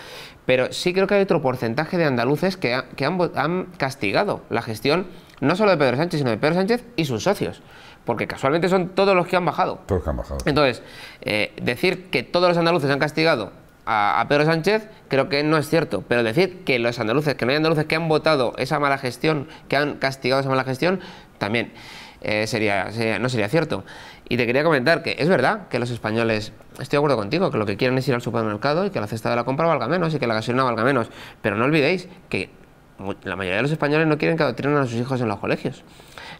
Pero sí creo que hay otro porcentaje de andaluces que, han, castigado la gestión no solo de Pedro Sánchez, sino de Pedro Sánchez y sus socios. Porque casualmente son todos los que han bajado. Todos que han bajado. Entonces, eh, decir que todos los andaluces han castigado a, Pedro Sánchez creo que no es cierto, pero decir que los andaluces, que no hay andaluces que han votado esa mala gestión, que han castigado esa mala gestión, también eh, sería, no sería cierto. Y te quería comentar que es verdad que los españoles, estoy de acuerdo contigo, que lo que quieren es ir al supermercado y que la cesta de la compra valga menos y que la gasolina valga menos, pero no olvidéis que la mayoría de los españoles no quieren que adoctrinen a sus hijos en los colegios.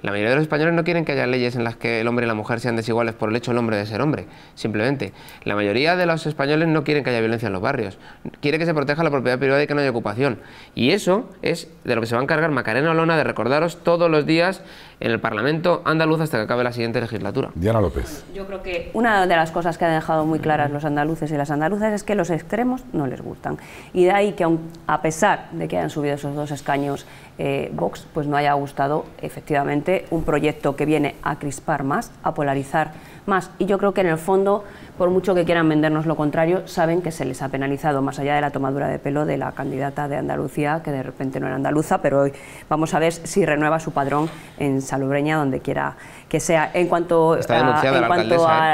La mayoría de los españoles no quieren que haya leyes en las que el hombre y la mujer sean desiguales por el hecho del hombre de ser hombre, simplemente. La mayoría de los españoles no quieren que haya violencia en los barrios. Quiere que se proteja la propiedad privada y que no haya ocupación. Y eso es de lo que se va a encargar Macarena Olona de recordaros todos los días en el Parlamento andaluz hasta que acabe la siguiente legislatura. Diana López. Yo creo que una de las cosas que han dejado muy claras los andaluces y las andaluzas es que los extremos no les gustan. Y de ahí que a pesar de que hayan subido esos dos escaños eh, Vox, pues no haya gustado efectivamente un proyecto que viene a crispar más, a polarizar más. Y yo creo que en el fondo, por mucho que quieran vendernos lo contrario, saben que se les ha penalizado, más allá de la tomadura de pelo de la candidata de Andalucía, que de repente no era andaluza, pero hoy vamos a ver si renueva su padrón en Salobreña, donde quiera que sea. En cuanto, a, ¿eh?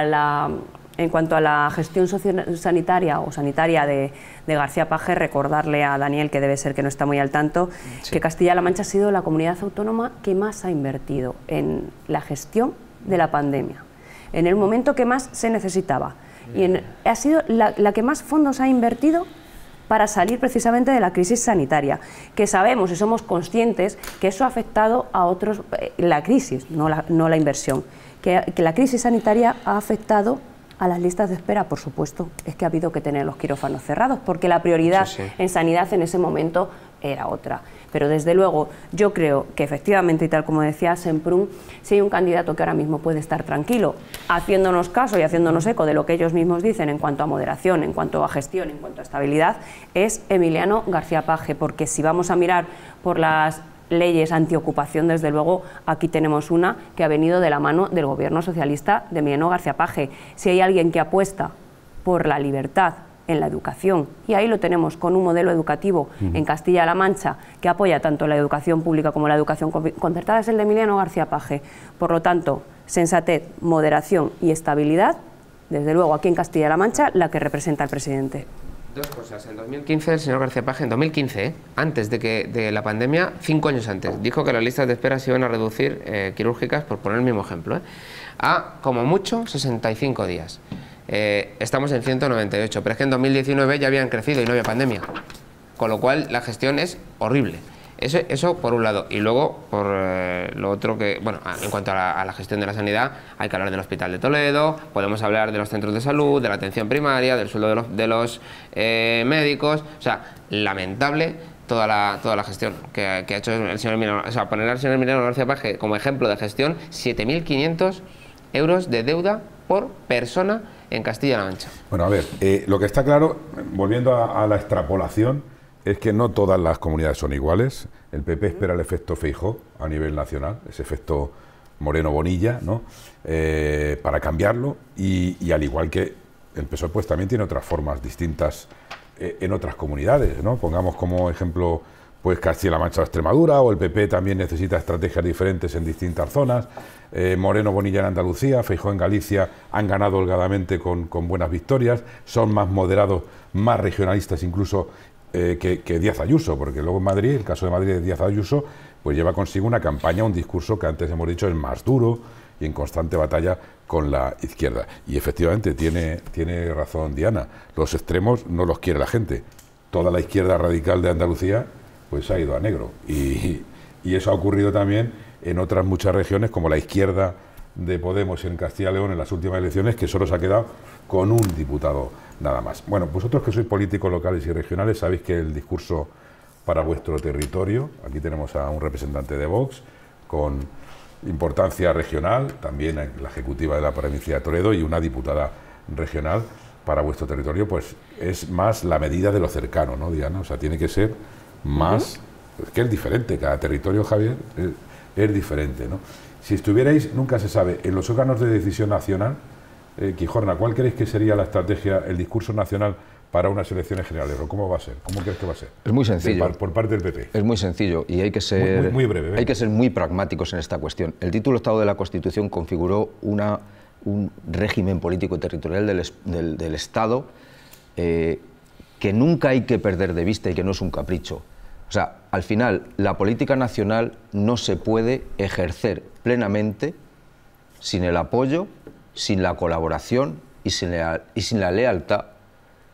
la en cuanto a la gestión sanitaria o sanitaria de, García Paje, recordarle a Daniel, que debe ser que no está muy al tanto, que Castilla-La Mancha ha sido la comunidad autónoma que más ha invertido en la gestión de la pandemia en el momento que más se necesitaba. Y ha sido la, que más fondos ha invertido para salir precisamente de la crisis sanitaria, que sabemos y somos conscientes que eso ha afectado a otros, eh, la crisis, no la, inversión, que, la crisis sanitaria ha afectado a las listas de espera, por supuesto, es que ha habido que tener los quirófanos cerrados, porque la prioridad en sanidad en ese momento era otra. Pero desde luego yo creo que efectivamente, y tal como decía Semprún, si hay un candidato que ahora mismo puede estar tranquilo, haciéndonos caso y haciéndonos eco de lo que ellos mismos dicen en cuanto a moderación, en cuanto a gestión, en cuanto a estabilidad, es Emiliano García Paje, porque si vamos a mirar por las leyes antiocupación, desde luego, aquí tenemos una que ha venido de la mano del gobierno socialista de Emiliano García Paje. Si hay alguien que apuesta por la libertad, en la educación. Y ahí lo tenemos con un modelo educativo en Castilla-La Mancha que apoya tanto la educación pública como la educación concertada, es el de Emiliano García Paje. Por lo tanto, sensatez, moderación y estabilidad, desde luego aquí en Castilla-La Mancha, la que representa el presidente. Dos cosas. En 2015, el señor García Paje, en 2015, ¿eh? antes de que de la pandemia, cinco años antes, dijo que las listas de espera se iban a reducir eh, quirúrgicas, por poner el mismo ejemplo, ¿eh? a como mucho 65 días. Eh, estamos en 198, pero es que en 2019 ya habían crecido y no había pandemia. Con lo cual la gestión es horrible. Eso, por un lado. Y luego, por eh, lo otro que, bueno, ah, en cuanto a la, gestión de la sanidad, hay que hablar del Hospital de Toledo, podemos hablar de los centros de salud, de la atención primaria, del sueldo de los, eh, médicos. O sea, lamentable toda la, toda la gestión que, ha hecho el señor Mirano, O sea, poner al señor Emiliano García Paje como ejemplo de gestión, 7.500 euros de deuda por persona en Castilla-La Mancha. Bueno, a ver, eh, lo que está claro, volviendo a, la extrapolación, es que no todas las comunidades son iguales. El PP espera el efecto Feijó a nivel nacional, ese efecto Moreno-Bonilla, ¿no? Eh, para cambiarlo y, al igual que el PSOE, pues también tiene otras formas distintas eh, en otras comunidades, ¿no? Pongamos como ejemplo pues Castilla-La Mancha o Extremadura, o el PP también necesita estrategias diferentes en distintas zonas. Eh, Moreno Bonilla en Andalucía, Feijóo en Galicia han ganado holgadamente con, buenas victorias, son más moderados, más regionalistas incluso eh, que, Díaz Ayuso, porque luego en Madrid, el caso de Madrid de Díaz Ayuso, pues lleva consigo una campaña, un discurso que antes hemos dicho es más duro y en constante batalla con la izquierda. Y efectivamente tiene, tiene razón Diana, los extremos no los quiere la gente. Toda la izquierda radical de Andalucía pues ha ido a negro. Y, y eso ha ocurrido también en otras muchas regiones, como la izquierda de Podemos en Castilla León en las últimas elecciones, que solo se ha quedado con un diputado nada más. Bueno, vosotros que sois políticos locales y regionales sabéis que el discurso para vuestro territorio, aquí tenemos a un representante de Vox, con importancia regional, también la ejecutiva de la provincia de Toledo y una diputada regional para vuestro territorio, pues es más la medida de lo cercano, ¿no, Diana? O sea, tiene que ser más... que es diferente, cada territorio, Javier... Eh, es diferente. ¿no? Si estuvierais, nunca se sabe, en los órganos de decisión nacional, eh, Quijorna, ¿cuál creéis que sería la estrategia, el discurso nacional para unas elecciones generales? ¿O ¿Cómo va a ser? ¿Cómo crees que va a ser? Es muy sencillo. por parte del PP. Es muy sencillo y hay que ser muy, breve. Hay que ser muy pragmáticos en esta cuestión. El título Estado de la Constitución configuró una, un régimen político y territorial del, Estado eh, que nunca hay que perder de vista y que no es un capricho. O sea, al final, la política nacional no se puede ejercer plenamente sin el apoyo, sin la colaboración y sin la, lealtad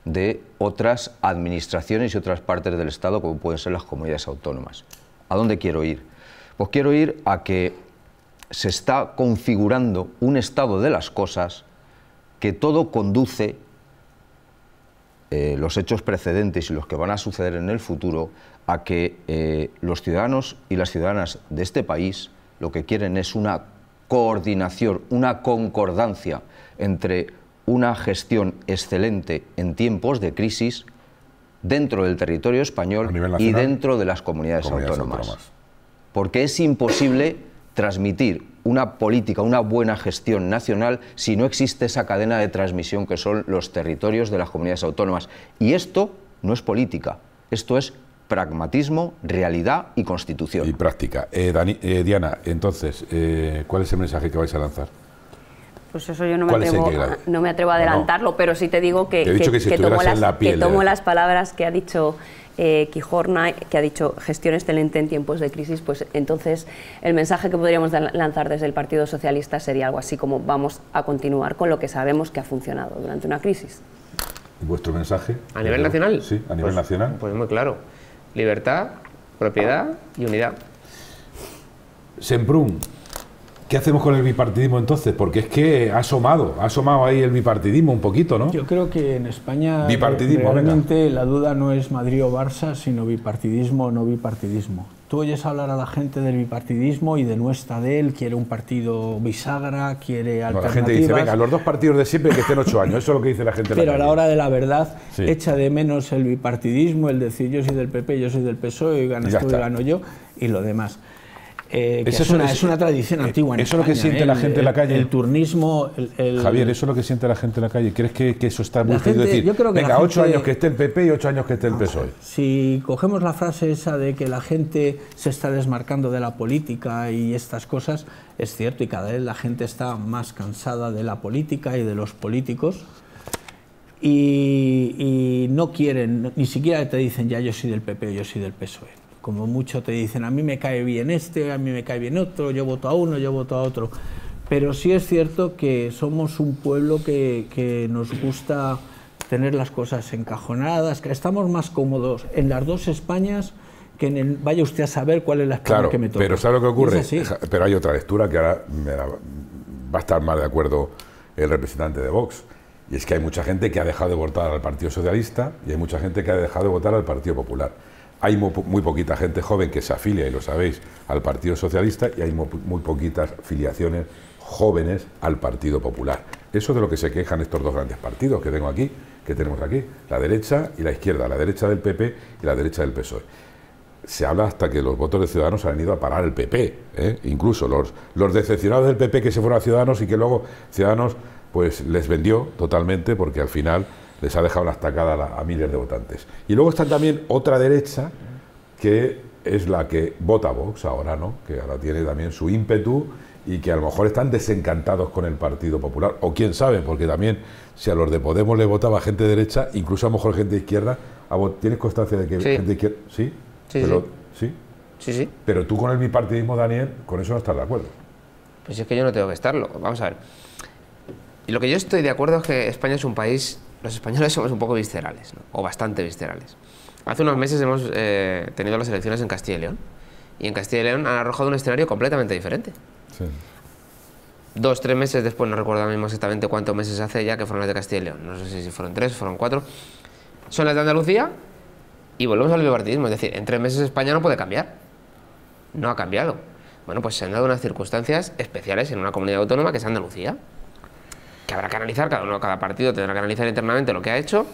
de otras administraciones y otras partes del Estado, como pueden ser las comunidades autónomas. ¿A dónde quiero ir? Pues quiero ir a que se está configurando un estado de las cosas que todo conduce, eh, los hechos precedentes y los que van a suceder en el futuro, a que eh, los ciudadanos y las ciudadanas de este país lo que quieren es una coordinación, una concordancia entre una gestión excelente en tiempos de crisis dentro del territorio español y dentro de las comunidades, autónomas. autónomas. Porque es imposible transmitir una política, una buena gestión nacional si no existe esa cadena de transmisión que son los territorios de las comunidades autónomas. Y esto no es política, esto es pragmatismo, realidad y constitución. Y práctica. Eh, eh, Diana, entonces, eh, ¿cuál es el mensaje que vais a lanzar? Pues eso yo no me, atrevo, a, adelantarlo, pero sí te digo que, tomo, las, palabras que ha dicho Quijorna, que ha dicho gestión excelente en tiempos de crisis, pues entonces el mensaje que podríamos lanzar desde el Partido Socialista sería algo así como vamos a continuar con lo que sabemos que ha funcionado durante una crisis. ¿Y ¿Vuestro mensaje? ¿A nivel nacional? Sí, a nivel pues, nacional. Pues muy claro libertad, propiedad y unidad. Semprún, ¿qué hacemos con el bipartidismo entonces? Porque es que ha asomado, ha asomado ahí el bipartidismo un poquito, ¿no? Yo creo que en España bipartidismo, realmente la duda no es Madrid o Barça, sino bipartidismo o no bipartidismo tú oyes hablar a la gente del bipartidismo y de nuestra, de él, quiere un partido bisagra, quiere alternativas... la gente dice, venga, los dos partidos de siempre que estén ocho años, eso es lo que dice la gente. Pero a la hora de la verdad, echa de menos el bipartidismo, el decir yo soy del PP, yo soy del PSOE, y ganas y gano yo, y lo demás. Eh, es, una, tradición eh, antigua. En eso es lo que siente ¿eh? la gente en la calle. El, turnismo. Javier, eso es lo que siente la gente en la calle. ¿Crees que, eso está muy gente, Yo venga, ocho años que esté el PP y ocho años que esté el PSOE. si cogemos la frase esa de que la gente se está desmarcando de la política y estas cosas, es cierto, y cada vez la gente está más cansada de la política y de los políticos. Y, no quieren, ni siquiera te dicen ya yo soy del PP o yo soy del PSOE como mucho te dicen, a mí me cae bien este, a mí me cae bien otro, yo voto a uno, yo voto a otro. Pero sí es cierto que somos un pueblo que, nos gusta tener las cosas encajonadas, que estamos más cómodos en las dos Españas que en el, vaya usted a saber cuál es la España que me toca. Pero ¿sabe lo que ocurre? Pero hay otra lectura que ahora va a estar más de acuerdo el representante de Vox. Y es que hay mucha gente que ha dejado de votar al Partido Socialista y hay mucha gente que ha dejado de votar al Partido Popular hay muy, poquita gente joven que se afilia, y lo sabéis, al Partido Socialista y hay muy, poquitas filiaciones jóvenes al Partido Popular. Eso es de lo que se quejan estos dos grandes partidos que tengo aquí, que tenemos aquí, la derecha y la izquierda, la derecha del PP y la derecha del PSOE. Se habla hasta que los votos de Ciudadanos han ido a parar al PP, ¿eh? incluso los, los decepcionados del PP que se fueron a Ciudadanos y que luego Ciudadanos pues les vendió totalmente porque al final les ha dejado la estacada a, miles de votantes. Y luego está también otra derecha que es la que vota Vox ahora, ¿no? Que ahora tiene también su ímpetu y que a lo mejor están desencantados con el Partido Popular, o quién sabe, porque también si a los de Podemos le votaba gente derecha, incluso a lo mejor gente de izquierda, ¿tienes constancia de que gente izquierda? Sí, sí, Pero, sí. ¿sí? sí. Pero tú con el bipartidismo, Daniel, con eso no estás de acuerdo. Pues es que yo no tengo que estarlo, vamos a ver. Y lo que yo estoy de acuerdo es que España es un país los españoles somos un poco viscerales, o bastante viscerales. Hace unos meses hemos eh, tenido las elecciones en Castilla y León, y en Castilla y León han arrojado un escenario completamente diferente. Dos, tres meses después, no recuerdo mismo exactamente cuántos meses hace ya que fueron las de Castilla y León, no sé si fueron tres, fueron cuatro, son las de Andalucía y volvemos al bipartidismo, es decir, en tres meses España no puede cambiar, no ha cambiado. Bueno, pues se han dado unas circunstancias especiales en una comunidad autónoma que es Andalucía que habrá que analizar, cada uno, cada partido tendrá que analizar internamente lo que ha hecho.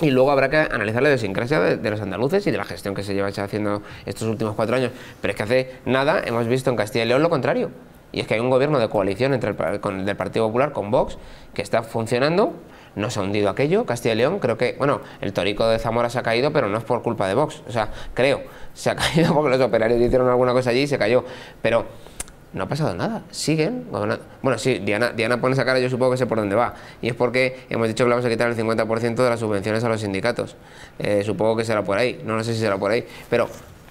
Y luego habrá que analizar la idiosincrasia de, los andaluces y de la gestión que se lleva haciendo estos últimos cuatro años. Pero es que hace nada hemos visto en Castilla y León lo contrario. Y es que hay un gobierno de coalición entre con del Partido Popular, con Vox, que está funcionando. No se ha hundido aquello, Castilla y León. Creo que, bueno, el torico de Zamora se ha caído, pero no es por culpa de Vox. O sea, creo, se ha caído porque los operarios hicieron alguna cosa allí y se cayó. Pero no ha pasado nada, siguen Bueno, sí, Diana, Diana pone esa cara, yo supongo que sé por dónde va. Y es porque hemos dicho que vamos a quitar el 50% de las subvenciones a los sindicatos. Eh, supongo que será por ahí, no, lo sé si será por ahí. Pero,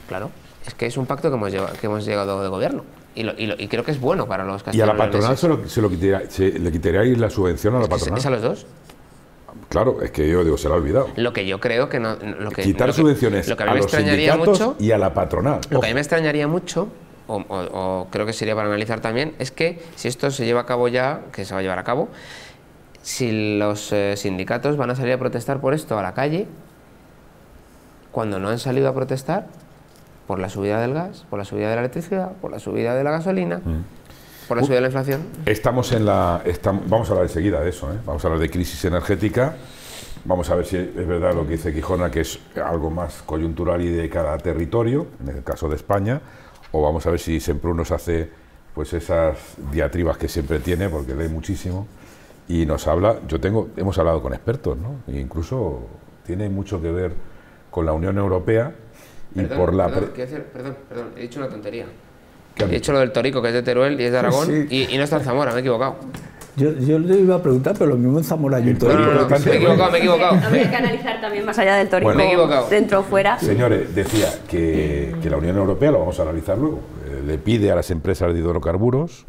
claro, es que es un pacto que hemos, llevado, que hemos llegado de gobierno. Y, creo que es bueno para los castellanos. ¿Y a la patronal se, lo, le quitaría la subvención a la patronal? ¿Es a los dos? Claro, es que yo digo, se lo ha olvidado. Lo que yo creo que no. Quitar subvenciones a, los sindicatos y a la patronal. Lo que a mí me extrañaría mucho o, creo que sería para analizar también, es que si esto se lleva a cabo ya, que se va a llevar a cabo, si los eh, sindicatos van a salir a protestar por esto a la calle, cuando no han salido a protestar por la subida del gas, por la subida de la electricidad, por la subida de la gasolina, mm. por la subida de la uh, inflación. Estamos en la... vamos a hablar enseguida de eso, ¿eh? vamos a hablar de crisis energética, vamos a ver si es verdad lo que dice Quijona, que es algo más coyuntural y de cada territorio, en el caso de España, o vamos a ver si uno nos hace pues esas diatribas que siempre tiene, porque lee muchísimo, y nos habla, yo tengo, hemos hablado con expertos, ¿no? E incluso tiene mucho que ver con la Unión Europea y por la... Perdón, perdón, he dicho una tontería. He dicho lo del Torico, que es de Teruel y es de Aragón, y, no está Zamora, me he equivocado. Yo, le iba a preguntar, pero lo mismo en Zamora y en Torino. me he equivocado, me he equivocado. que analizar también más allá del dentro fuera. Señores, decía que, la Unión Europea, lo vamos a analizar luego, eh, le pide a las empresas de hidrocarburos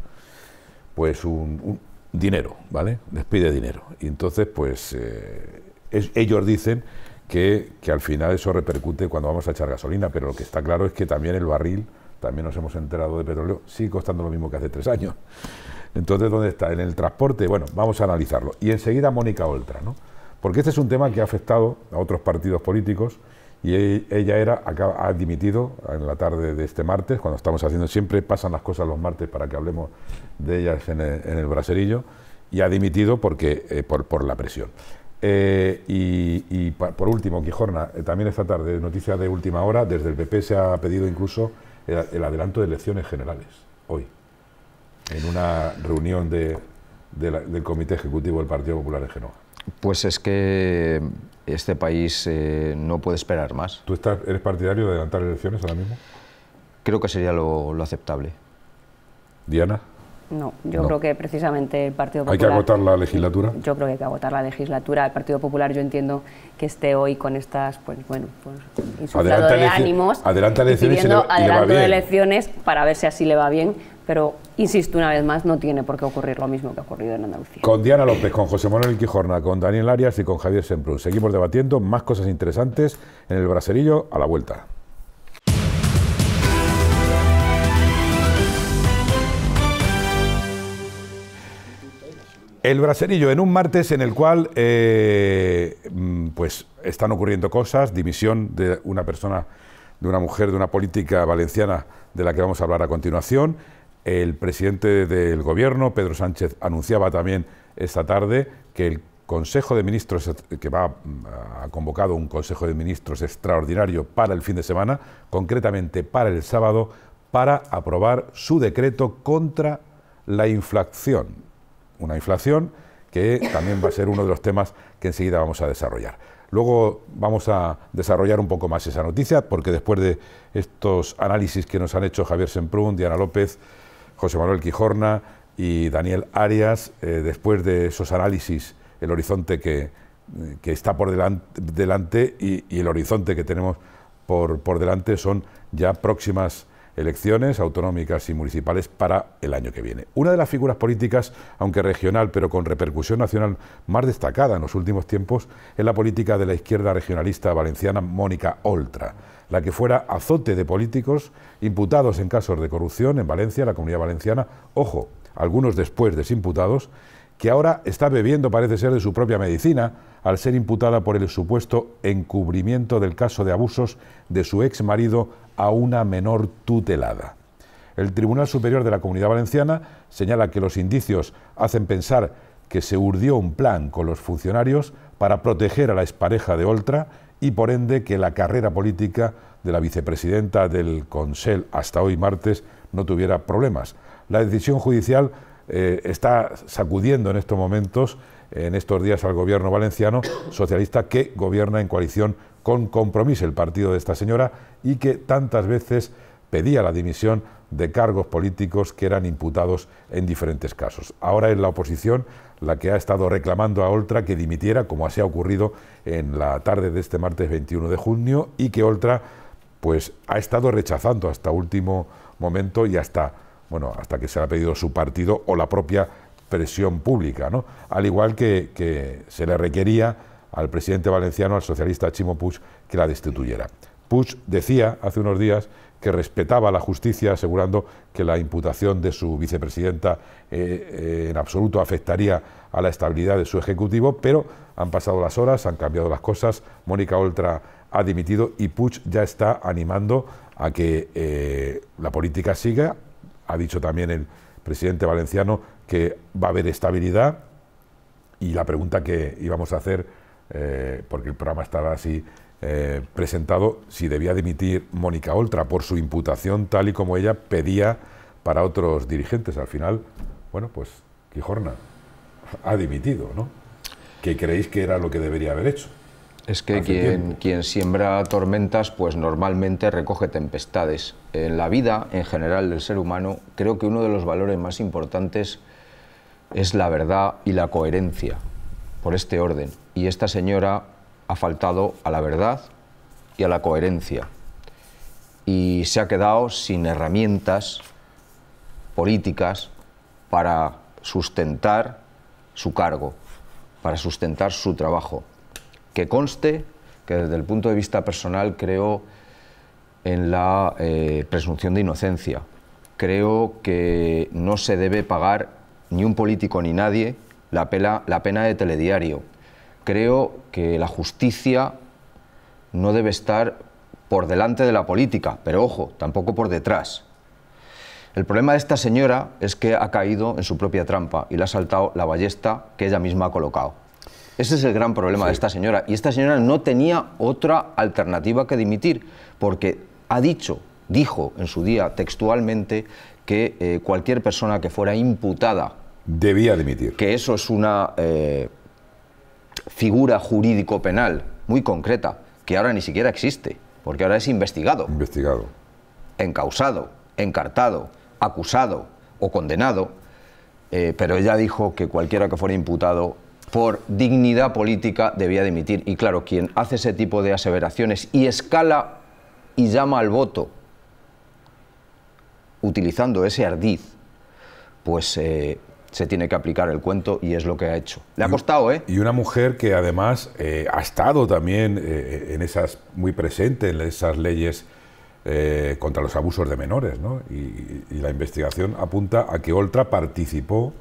pues un, dinero, ¿vale? Les pide dinero. Y entonces, pues eh, ellos dicen que, que al final eso repercute cuando vamos a echar gasolina, pero lo que está claro es que también el barril, también nos hemos enterado de petróleo, sigue costando lo mismo que hace tres años. Entonces, ¿dónde está? En el transporte, bueno, vamos a analizarlo. Y enseguida Mónica Oltra, ¿no? Porque este es un tema que ha afectado a otros partidos políticos y e-, ella era, ha dimitido en la tarde de este martes, cuando estamos haciendo, siempre pasan las cosas los martes para que hablemos de ellas en el, braserillo, y ha dimitido porque, eh, por, la presión. Eh, y, por último, Quijorna, eh, también esta tarde, noticia de última hora, desde el PP se ha pedido incluso el adelanto de elecciones generales, hoy en una reunión de, del Comité Ejecutivo del Partido Popular de Genoa? Pues es que este país eh, no puede esperar más. ¿Tú estás, eres partidario de adelantar elecciones ahora mismo? Creo que sería lo, aceptable. ¿Diana? No, yo creo que precisamente el Partido Popular... ¿Hay que agotar la legislatura? Yo creo que hay que agotar la legislatura. El Partido Popular yo entiendo que esté hoy con estas, pues bueno, pues, de ánimos. Adelanta elecciones, elecciones para ver si así le va bien, pero, insisto una vez más, no tiene por qué ocurrir lo mismo que ha ocurrido en Andalucía. Con Diana López, con José Manuel Quijorna, con Daniel Arias y con Javier Semprún. Seguimos debatiendo más cosas interesantes en el Braserillo a la vuelta. El braserillo en un martes en el cual eh, mm, pues están ocurriendo cosas, dimisión de una persona, de una mujer, de una política valenciana de la que vamos a hablar a continuación. El presidente del Gobierno, Pedro Sánchez, anunciaba también esta tarde que el Consejo de Ministros, que va, mm, ha convocado un Consejo de Ministros extraordinario para el fin de semana, concretamente para el sábado, para aprobar su decreto contra la inflación. Una inflación que también va a ser uno de los temas que enseguida vamos a desarrollar. Luego vamos a desarrollar un poco más esa noticia, porque después de estos análisis que nos han hecho Javier Semprún, Diana López, José Manuel Quijorna y Daniel Arias, eh, después de esos análisis, el horizonte que, eh, está por delante, y, el horizonte que tenemos por delante son ya próximas elecciones autonómicas y municipales para el año que viene. Una de las figuras políticas, aunque regional, pero con repercusión nacional más destacada en los últimos tiempos, es la política de la izquierda regionalista valenciana Mónica Oltra la que fuera azote de políticos imputados en casos de corrupción en Valencia, la comunidad valenciana, ojo, algunos después desimputados, que ahora está bebiendo, parece ser, de su propia medicina, al ser imputada por el supuesto encubrimiento del caso de abusos de su ex marido a una menor tutelada. El Tribunal Superior de la Comunidad Valenciana señala que los indicios hacen pensar que se urdió un plan con los funcionarios para proteger a la expareja de Oltra y por ende que la carrera política de la vicepresidenta del Consell hasta hoy martes no tuviera problemas. La decisión judicial eh, está sacudiendo en estos momentos, en estos días, al gobierno valenciano socialista que gobierna en coalición con compromiso el partido de esta señora y que tantas veces pedía la dimisión de cargos políticos que eran imputados en diferentes casos. Ahora en la oposición la que ha estado reclamando a Oltra que dimitiera, como así ha ocurrido en la tarde de este martes 21 de junio, y que Oltra pues, ha estado rechazando hasta último momento y hasta, bueno, hasta que se le ha pedido su partido o la propia presión pública, ¿no? Al igual que, se le requería al presidente valenciano, al socialista Chimo Puig, que la destituyera. Push decía hace unos días que respetaba la justicia, asegurando que la imputación de su vicepresidenta eh, eh, en absoluto afectaría a la estabilidad de su ejecutivo, pero han pasado las horas, han cambiado las cosas, Mónica Oltra ha dimitido y Puig ya está animando a que eh, la política siga, ha dicho también el presidente valenciano que va a haber estabilidad y la pregunta que íbamos a hacer, porque el programa estaba así eh, presentado si debía dimitir Mónica Oltra por su imputación tal y como ella pedía para otros dirigentes. Al final, bueno, pues Quijorna ha dimitido, ¿no? ¿Qué creéis que era lo que debería haber hecho? Es que quien, quien, siembra tormentas, pues normalmente recoge tempestades. En la vida, en general, del ser humano, creo que uno de los valores más importantes es la verdad y la coherencia, por este orden. Y esta señora ha faltado a la verdad y a la coherencia y se ha quedado sin herramientas políticas para sustentar su cargo, para sustentar su trabajo. Que conste que desde el punto de vista personal creo en la eh, presunción de inocencia. Creo que no se debe pagar ni un político ni nadie la, pela, la pena de telediario creo que la justicia no debe estar por delante de la política, pero ojo, tampoco por detrás. El problema de esta señora es que ha caído en su propia trampa y le ha saltado la ballesta que ella misma ha colocado. Ese es el gran problema de esta señora. Y esta señora no tenía otra alternativa que dimitir, porque ha dicho, dijo en su día textualmente, que eh, cualquier persona que fuera imputada... Debía dimitir. Que eso es una... Eh, figura jurídico-penal muy concreta, que ahora ni siquiera existe, porque ahora es investigado. Investigado. Encausado, encartado, acusado o condenado, eh, pero ella dijo que cualquiera que fuera imputado por dignidad política debía dimitir. Y claro, quien hace ese tipo de aseveraciones y escala y llama al voto utilizando ese ardiz, pues eh, se tiene que aplicar el cuento y es lo que ha hecho. Le ha costado, ¿eh? Y una mujer que además eh, ha estado también eh, en esas, muy presente en esas leyes eh, contra los abusos de menores, ¿no? Y, la investigación apunta a que Oltra participó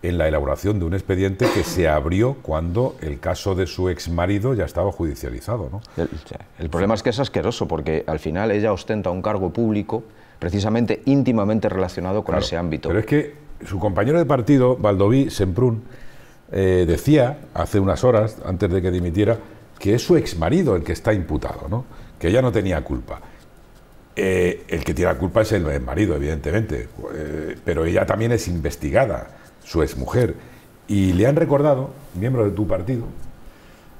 en la elaboración de un expediente que se abrió cuando el caso de su ex marido ya estaba judicializado. ¿no? El, problema es que es asqueroso, porque al final ella ostenta un cargo público precisamente íntimamente relacionado con ese ámbito. Pero es que su compañero de partido, Valdoví Semprún, eh, decía hace unas horas, antes de que dimitiera, que es su exmarido el que está imputado, ¿no? que ella no tenía culpa. Eh, el que tiene la culpa es el marido, evidentemente, eh, pero ella también es investigada, su exmujer. Y le han recordado, miembro de tu partido,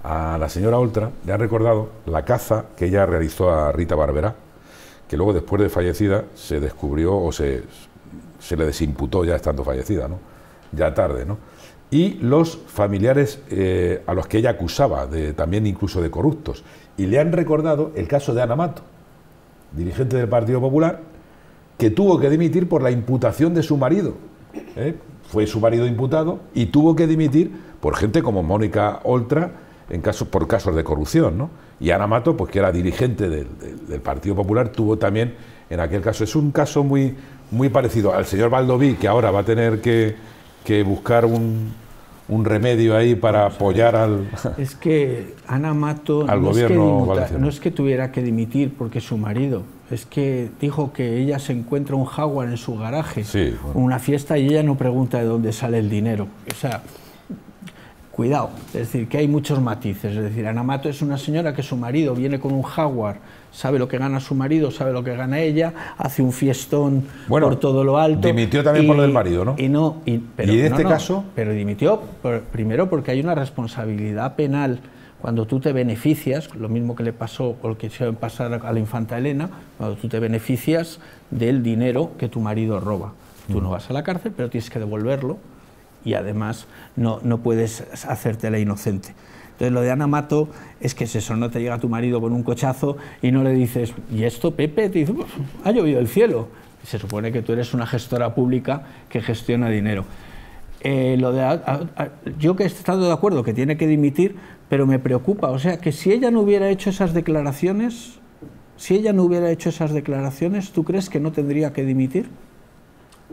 a la señora Oltra, le han recordado la caza que ella realizó a Rita Barberá, que luego después de fallecida se descubrió o se, se le desimputó ya estando fallecida, ¿no? ya tarde. ¿no? Y los familiares eh, a los que ella acusaba, de, también incluso de corruptos. Y le han recordado el caso de Ana Mato, dirigente del Partido Popular, que tuvo que dimitir por la imputación de su marido. ¿eh? Fue su marido imputado y tuvo que dimitir por gente como Mónica Oltra en casos por casos de corrupción. ¿no? Y Ana Mato, pues que era dirigente del Partido Popular, tuvo también en aquel caso. Es un caso muy, muy parecido al señor Valdoví, que ahora va a tener que, buscar un, remedio ahí para apoyar al. Es que Ana Mato al no, gobierno es que no es que tuviera que dimitir porque su marido. Es que dijo que ella se encuentra un jaguar en su garaje, sí, una fiesta, y ella no pregunta de dónde sale el dinero. O sea, cuidado. Es decir, que hay muchos matices. Es decir, Ana Mato es una señora que su marido viene con un jaguar sabe lo que gana su marido, sabe lo que gana ella, hace un fiestón bueno, por todo lo alto. Dimitió también por lo del marido, ¿no? Y no, ¿Y en este caso. Pero dimitió primero porque hay una responsabilidad penal cuando tú te beneficias, lo mismo que le pasó o que se pasar a la infanta Elena, cuando tú te beneficias del dinero que tu marido roba. Tú no mm. vas a la cárcel, pero tienes que devolverlo y además no, no puedes hacerte la inocente. Entonces, lo de Ana Mato es que si eso, no te llega tu marido con un cochazo y no le dices, ¿y esto, Pepe? Te dice, pues, ha llovido el cielo. Se supone que tú eres una gestora pública que gestiona dinero. Eh, lo de, yo que he estado de acuerdo que tiene que dimitir, pero me preocupa. O sea, que si ella no hubiera hecho esas declaraciones, si ella no hubiera hecho esas declaraciones, ¿tú crees que no tendría que dimitir?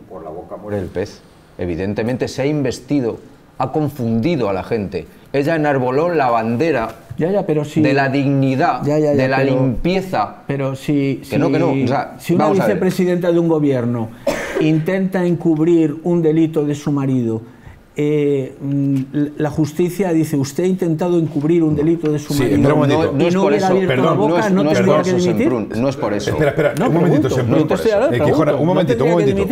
Por la boca muere el pez. Evidentemente se ha investido, ha confundido a la gente ella enarboló la bandera ya, pero de la dignidad, de la limpieza. Pero si, si, una vicepresidenta de un gobierno intenta encubrir un delito de su marido, eh, mm, la justicia dice, usted ha intentado encubrir un delito de su marido. No, es por eso. Perdón, no es, por eso, no es por eso. Espera, espera, un momentito, un momentito, un momentito,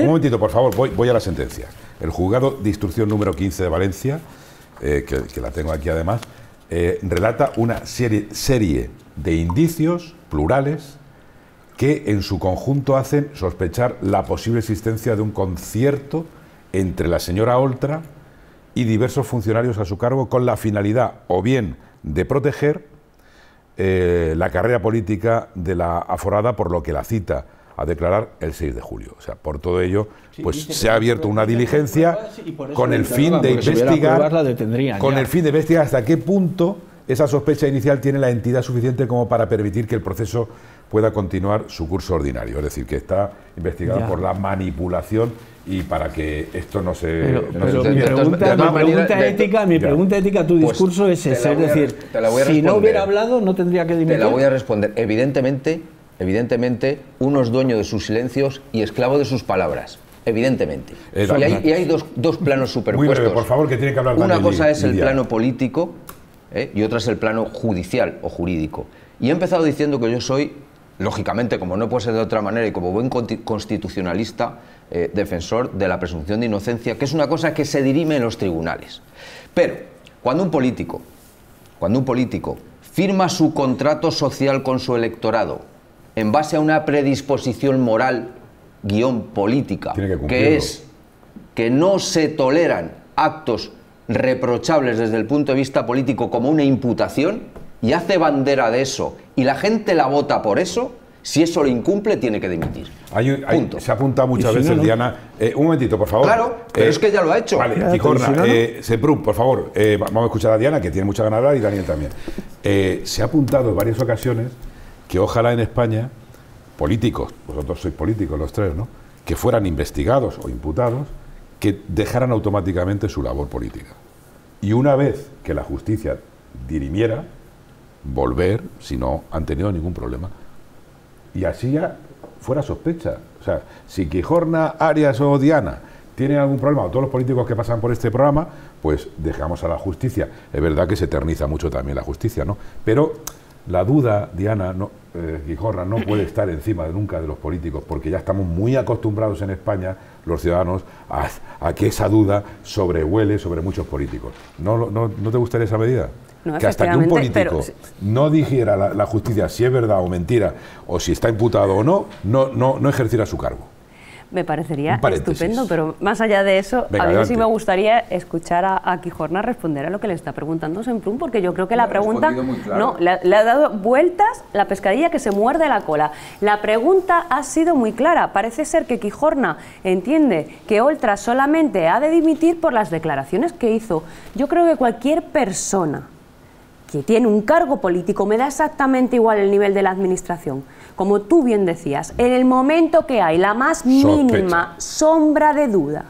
un momentito, por favor, voy, voy a la sentencia. El juzgado de instrucción número 15 de Valencia eh, que, la tengo aquí además, eh, relata una serie, serie de indicios plurales que en su conjunto hacen sospechar la posible existencia de un concierto entre la señora Oltra y diversos funcionarios a su cargo con la finalidad o bien de proteger eh, la carrera política de la aforada por lo que la cita a declarar el 6 de julio. O sea, por todo ello, pues se ha abierto una diligencia con el fin de investigar, con el fin de investigar hasta qué punto esa sospecha inicial tiene la entidad suficiente como para permitir que el proceso pueda continuar su curso ordinario. Es decir, que está investigado por la manipulación y para que esto no se... mi pregunta, ética, mi tu pues discurso es ese, es decir, si no hubiera hablado no tendría que dimitir. Te la voy a responder. Evidentemente Evidentemente, uno es dueño de sus silencios y esclavo de sus palabras. Evidentemente. Eh, y, hay, dos, planos superpuestos. Muy por favor, que tiene que hablar Una cosa es el plano político eh, y otra es el plano judicial o jurídico. Y he empezado diciendo que yo soy, lógicamente, como no puede ser de otra manera y como buen constitucionalista, eh, defensor de la presunción de inocencia, que es una cosa que se dirime en los tribunales. Pero, cuando un político, cuando un político firma su contrato social con su electorado, en base a una predisposición moral, guión política, que, es que no se toleran actos reprochables desde el punto de vista político como una imputación y hace bandera de eso y la gente la vota por eso, si eso lo incumple, tiene que dimitir. Hay, Punto. Se ha apuntado muchas veces, Diana. Eh, un momentito, por favor. Claro, pero eh, es que ya lo ha hecho. Vale, eh, por favor, vamos a escuchar a Diana, que tiene mucha ganas y Daniel también. se ha apuntado en varias ocasiones que ojalá en España políticos, vosotros sois políticos los tres, ¿no? que fueran investigados o imputados, que dejaran automáticamente su labor política. Y una vez que la justicia dirimiera, volver si no han tenido ningún problema. Y así ya fuera sospecha. O sea, si Quijorna, Arias o Diana tienen algún problema, o todos los políticos que pasan por este programa, pues dejamos a la justicia. Es verdad que se eterniza mucho también la justicia, ¿no? Pero la duda, Diana no, eh, no puede estar encima de nunca de los políticos, porque ya estamos muy acostumbrados en España, los ciudadanos, a, que esa duda sobrehuele sobre muchos políticos. ¿No, no, te gustaría esa medida? que hasta que un político no dijera la, la, justicia si es verdad o mentira, o si está imputado o no, no, no, no ejerciera su cargo. Me parecería estupendo, pero más allá de eso, a mí sí me gustaría escuchar a, Quijorna responder a lo que le está preguntando Semprún, porque yo creo que la, pregunta... No, le, ha dado vueltas la pescadilla que se muerde la cola. La pregunta ha sido muy clara. Parece ser que Quijorna entiende que Oltra solamente ha de dimitir por las declaraciones que hizo. Yo creo que cualquier persona que tiene un cargo político, me da exactamente igual el nivel de la administración. Como tú bien decías, en el momento que hay la más mínima sombra de duda,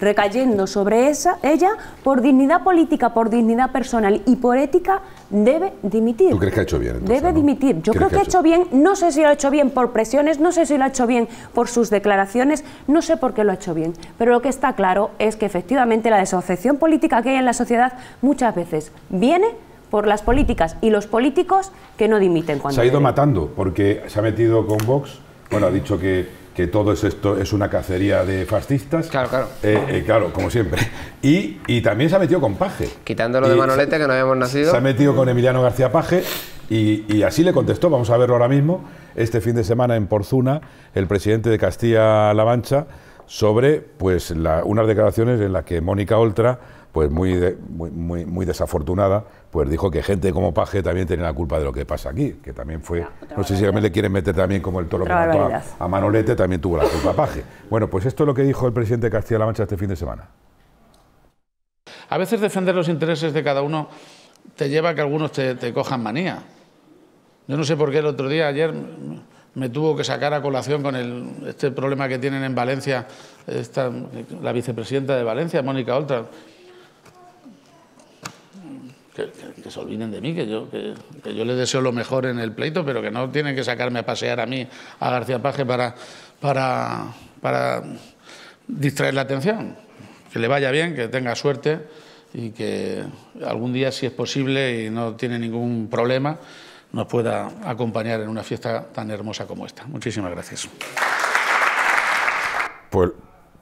recayendo sobre esa, ella, por dignidad política, por dignidad personal y por ética, debe dimitir. ¿Tú crees que ha hecho bien? debe dimitir. Yo creo que, ha hecho? bien, no sé si lo ha hecho bien por presiones, no sé si lo ha hecho bien por sus declaraciones, no sé por qué lo ha hecho bien. Pero lo que está claro es que efectivamente la desafección política que hay en la sociedad muchas veces viene por las políticas y los políticos que no dimiten cuando. Se ha ido matando porque se ha metido con Vox, bueno, ha dicho que, todo esto es una cacería de fascistas. Claro, claro. Eh, eh, claro, como siempre. Y, también se ha metido con Paje. Quitándolo de Manolete, que no habíamos nacido. Se ha metido con Emiliano García Paje y, así le contestó, vamos a verlo ahora mismo, este fin de semana en Porzuna, el presidente de Castilla-La Mancha, sobre pues unas declaraciones en las que Mónica Oltra pues muy, muy, muy, desafortunada, pues dijo que gente como Paje también tenía la culpa de lo que pasa aquí, que también fue, no, sé si también le quieren meter también como el toro que a, a, Manolete, también tuvo la culpa Paje. Bueno, pues esto es lo que dijo el presidente de Castilla-La Mancha este fin de semana. A veces defender los intereses de cada uno te lleva a que algunos te, cojan manía. Yo no sé por qué el otro día, ayer me tuvo que sacar a colación con este problema que tienen en Valencia la vicepresidenta de Valencia, Mónica Oltra que, se olviden de mí, que yo, que, yo les deseo lo mejor en el pleito, pero que no tienen que sacarme a pasear a mí, a García Paje, para, para, para distraer la atención. Que le vaya bien, que tenga suerte y que algún día, si es posible y no tiene ningún problema, nos pueda acompañar en una fiesta tan hermosa como esta. Muchísimas gracias. Pues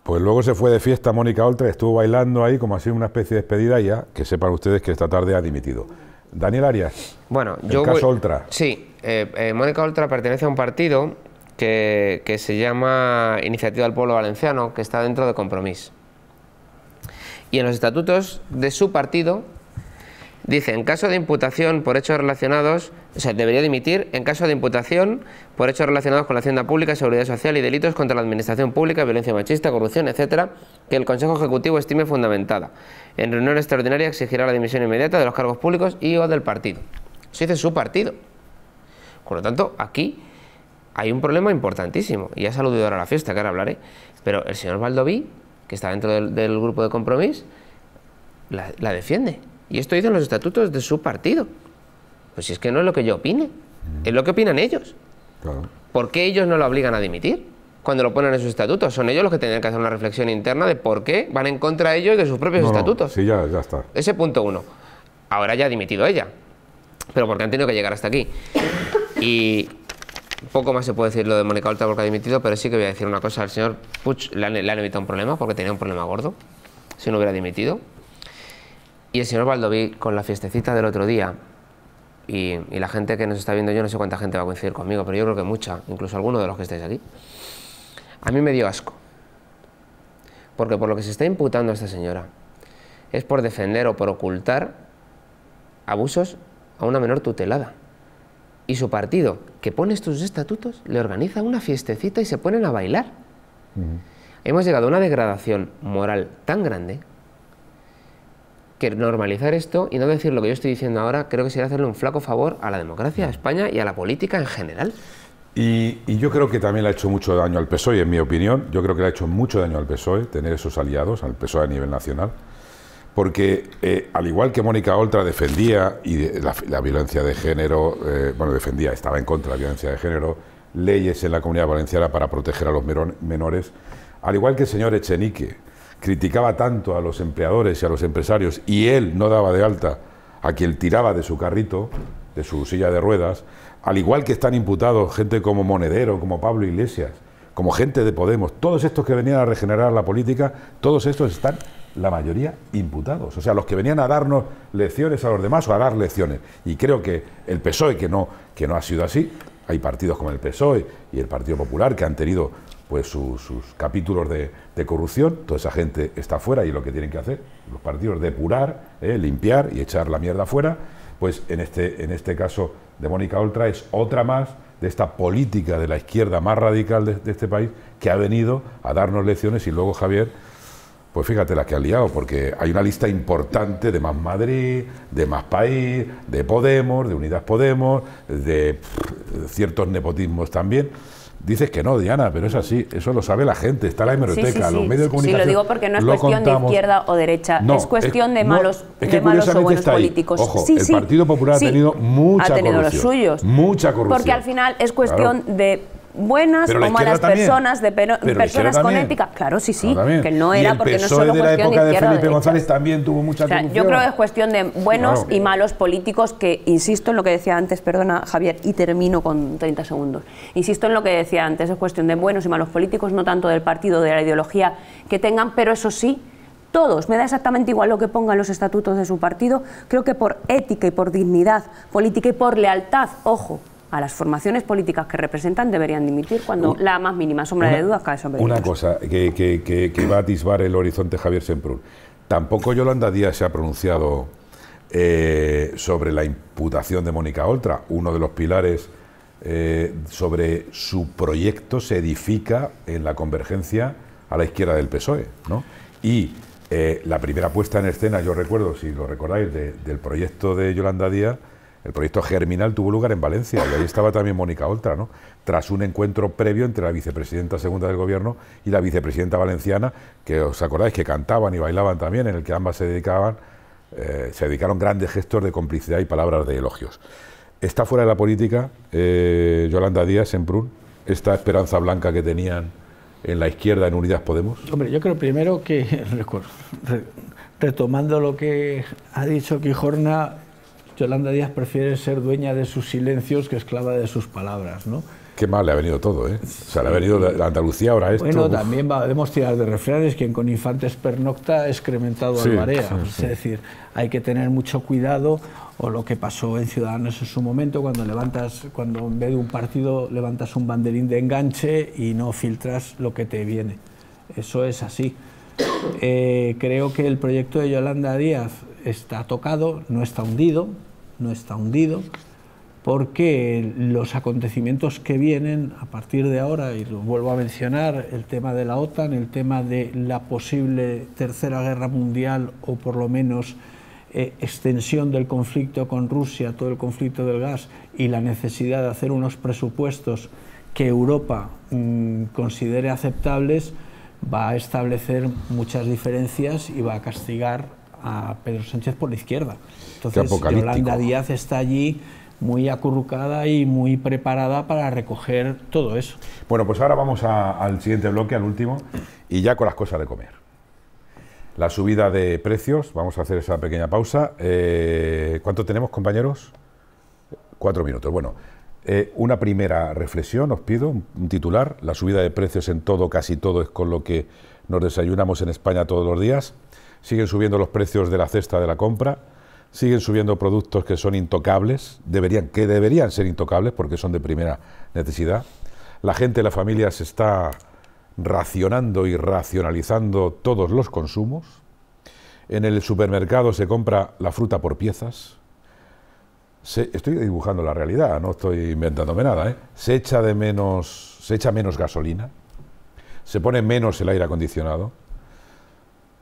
pues luego se fue de fiesta Mónica Oltra, estuvo bailando ahí como así una especie de despedida ya que sepan ustedes que esta tarde ha dimitido. Daniel Arias. Bueno, yo caso Oltra. Sí, eh, eh, Mónica Oltra pertenece a un partido que, que, se llama Iniciativa del Pueblo Valenciano, que está dentro de Compromís. Y en los estatutos de su partido dice, en caso de imputación por hechos relacionados, o sea, debería dimitir en caso de imputación por hechos relacionados con la hacienda pública, seguridad social y delitos contra la administración pública, violencia machista, corrupción, etcétera, que el Consejo Ejecutivo estime fundamentada. En reunión extraordinaria exigirá la dimisión inmediata de los cargos públicos y o del partido. Eso dice su partido. Por lo tanto, aquí hay un problema importantísimo. Y ha se ahora a la fiesta, que ahora hablaré. Pero el señor Valdoví, que está dentro del, grupo de compromiso, la, la defiende. Y esto dicen los estatutos de su partido. Pues si es que no es lo que yo opine, es lo que opinan ellos porque ¿Por qué ellos no lo obligan a dimitir? Cuando lo ponen en sus estatutos, son ellos los que tienen que hacer una reflexión interna de por qué van en contra de ellos y de sus propios estatutos. sí, ya, ya está. Ese punto uno. Ahora ya ha dimitido ella, pero porque han tenido que llegar hasta aquí. Y poco más se puede decir lo de Mónica Oltra porque ha dimitido, pero sí que voy a decir una cosa. Al señor Puch le han, evitado un problema porque tenía un problema gordo, si no hubiera dimitido. Y el señor Valdoví, con la fiestecita del otro día, y, la gente que nos está viendo, yo no sé cuánta gente va a coincidir conmigo, pero yo creo que mucha, incluso alguno de los que estáis aquí. A mí me dio asco, porque por lo que se está imputando a esta señora es por defender o por ocultar abusos a una menor tutelada. Y su partido, que pone estos estatutos, le organiza una fiestecita y se ponen a bailar. Hemos llegado a una degradación moral tan grande que normalizar esto y no decir lo que yo estoy diciendo ahora, creo que sería hacerle un flaco favor a la democracia, de España y a la política en general. Y, yo creo que también le ha hecho mucho daño al PSOE, en mi opinión. Yo creo que le ha hecho mucho daño al PSOE tener esos aliados, al PSOE a nivel nacional. Porque eh, al igual que Mónica Oltra defendía y la, violencia de género, eh, bueno, defendía, estaba en contra de la violencia de género, leyes en la comunidad valenciana para proteger a los menores, al igual que el señor Echenique, criticaba tanto a los empleadores y a los empresarios y él no daba de alta a quien tiraba de su carrito, de su silla de ruedas, al igual que están imputados gente como Monedero, como Pablo Iglesias, como gente de Podemos, todos estos que venían a regenerar la política, todos estos están la mayoría imputados. O sea, los que venían a darnos lecciones a los demás o a dar lecciones. Y creo que el PSOE, que no, que no ha sido así, hay partidos como el PSOE y el Partido Popular que han tenido pues sus capítulos de, corrupción, toda esa gente está fuera y lo que tienen que hacer los partidos depurar, eh, limpiar y echar la mierda fuera, pues en este, en este caso de Mónica Oltra es otra más de esta política de la izquierda más radical de, este país que ha venido a darnos lecciones y luego Javier, pues fíjate las que ha liado, porque hay una lista importante de Más Madrid, de Más País, de Podemos, de Unidas Podemos, de ciertos nepotismos también. Dices que no, Diana, pero es mm. así, eso lo sabe la gente, está la hemeroteca, los medios de comunicación. Sí, lo digo porque no es cuestión de izquierda o derecha, es cuestión de malos, o buenos políticos. el Partido Popular ha tenido mucha ha tenido corrupción, los suyos. Mucha corrupción. Porque al final es cuestión de buenas o malas personas, de personas con ética. Claro, sí, sí, que no era porque no solo de la época de Felipe González también tuvo mucha o Yo creo que es cuestión de buenos y malos políticos que, insisto en lo que decía antes, perdona Javier, y termino con 30 segundos. Insisto en lo que decía antes, es cuestión de buenos y malos políticos, no tanto del partido, de la ideología que tengan, pero eso sí, todos, me da exactamente igual lo que pongan los estatutos de su partido, creo que por ética y por dignidad política y por lealtad, ojo, a las formaciones políticas que representan deberían dimitir cuando la más mínima sombra de dudas cae sobre Una cosa que, va a atisbar el horizonte Javier Semprún. Tampoco Yolanda Díaz se ha pronunciado eh, sobre la imputación de Mónica Oltra. Uno de los pilares eh, sobre su proyecto se edifica en la convergencia a la izquierda del PSOE. ¿no? Y eh, la primera puesta en escena, yo recuerdo, si lo recordáis, del proyecto de Yolanda Díaz el proyecto Germinal tuvo lugar en Valencia y ahí estaba también Mónica Oltra, ¿no? tras un encuentro previo entre la vicepresidenta segunda del Gobierno y la vicepresidenta valenciana, que os acordáis que cantaban y bailaban también, en el que ambas se dedicaban, eh, se dedicaron grandes gestos de complicidad y palabras de elogios. Está fuera de la política eh, Yolanda Díaz en Prun, esta esperanza blanca que tenían en la izquierda en Unidas Podemos. Hombre, yo creo primero que, retomando lo que ha dicho Quijorna, Yolanda Díaz prefiere ser dueña de sus silencios que esclava de sus palabras, ¿no? Qué mal le ha venido todo, ¿eh? O sea, le ha venido la Andalucía ahora esto. Bueno, también podemos tirar de refranes, quien con infantes pernocta, excrementado a al marea. Es decir, hay que tener mucho cuidado, o lo que pasó en Ciudadanos en su momento, cuando levantas, cuando en vez de un partido levantas un banderín de enganche y no filtras lo que te viene. Eso es así. Eh, creo que el proyecto de Yolanda Díaz está tocado, no está hundido, no está hundido, porque los acontecimientos que vienen a partir de ahora, y lo vuelvo a mencionar, el tema de la OTAN, el tema de la posible tercera guerra mundial o por lo menos eh, extensión del conflicto con Rusia, todo el conflicto del gas y la necesidad de hacer unos presupuestos que Europa mm, considere aceptables, va a establecer muchas diferencias y va a castigar a Pedro Sánchez por la izquierda. Entonces, Yolanda Díaz está allí muy acurrucada y muy preparada para recoger todo eso. Bueno, pues ahora vamos al siguiente bloque, al último, y ya con las cosas de comer. La subida de precios, vamos a hacer esa pequeña pausa. Eh, ¿Cuánto tenemos, compañeros? Cuatro minutos. Bueno, eh, una primera reflexión, os pido, un titular. La subida de precios en todo, casi todo, es con lo que nos desayunamos en España todos los días siguen subiendo los precios de la cesta de la compra, siguen subiendo productos que son intocables, deberían, que deberían ser intocables porque son de primera necesidad. La gente, la familia se está racionando y racionalizando todos los consumos. En el supermercado se compra la fruta por piezas. estoy dibujando la realidad, no estoy inventándome nada. ¿eh? Se echa de menos, se echa menos gasolina, se pone menos el aire acondicionado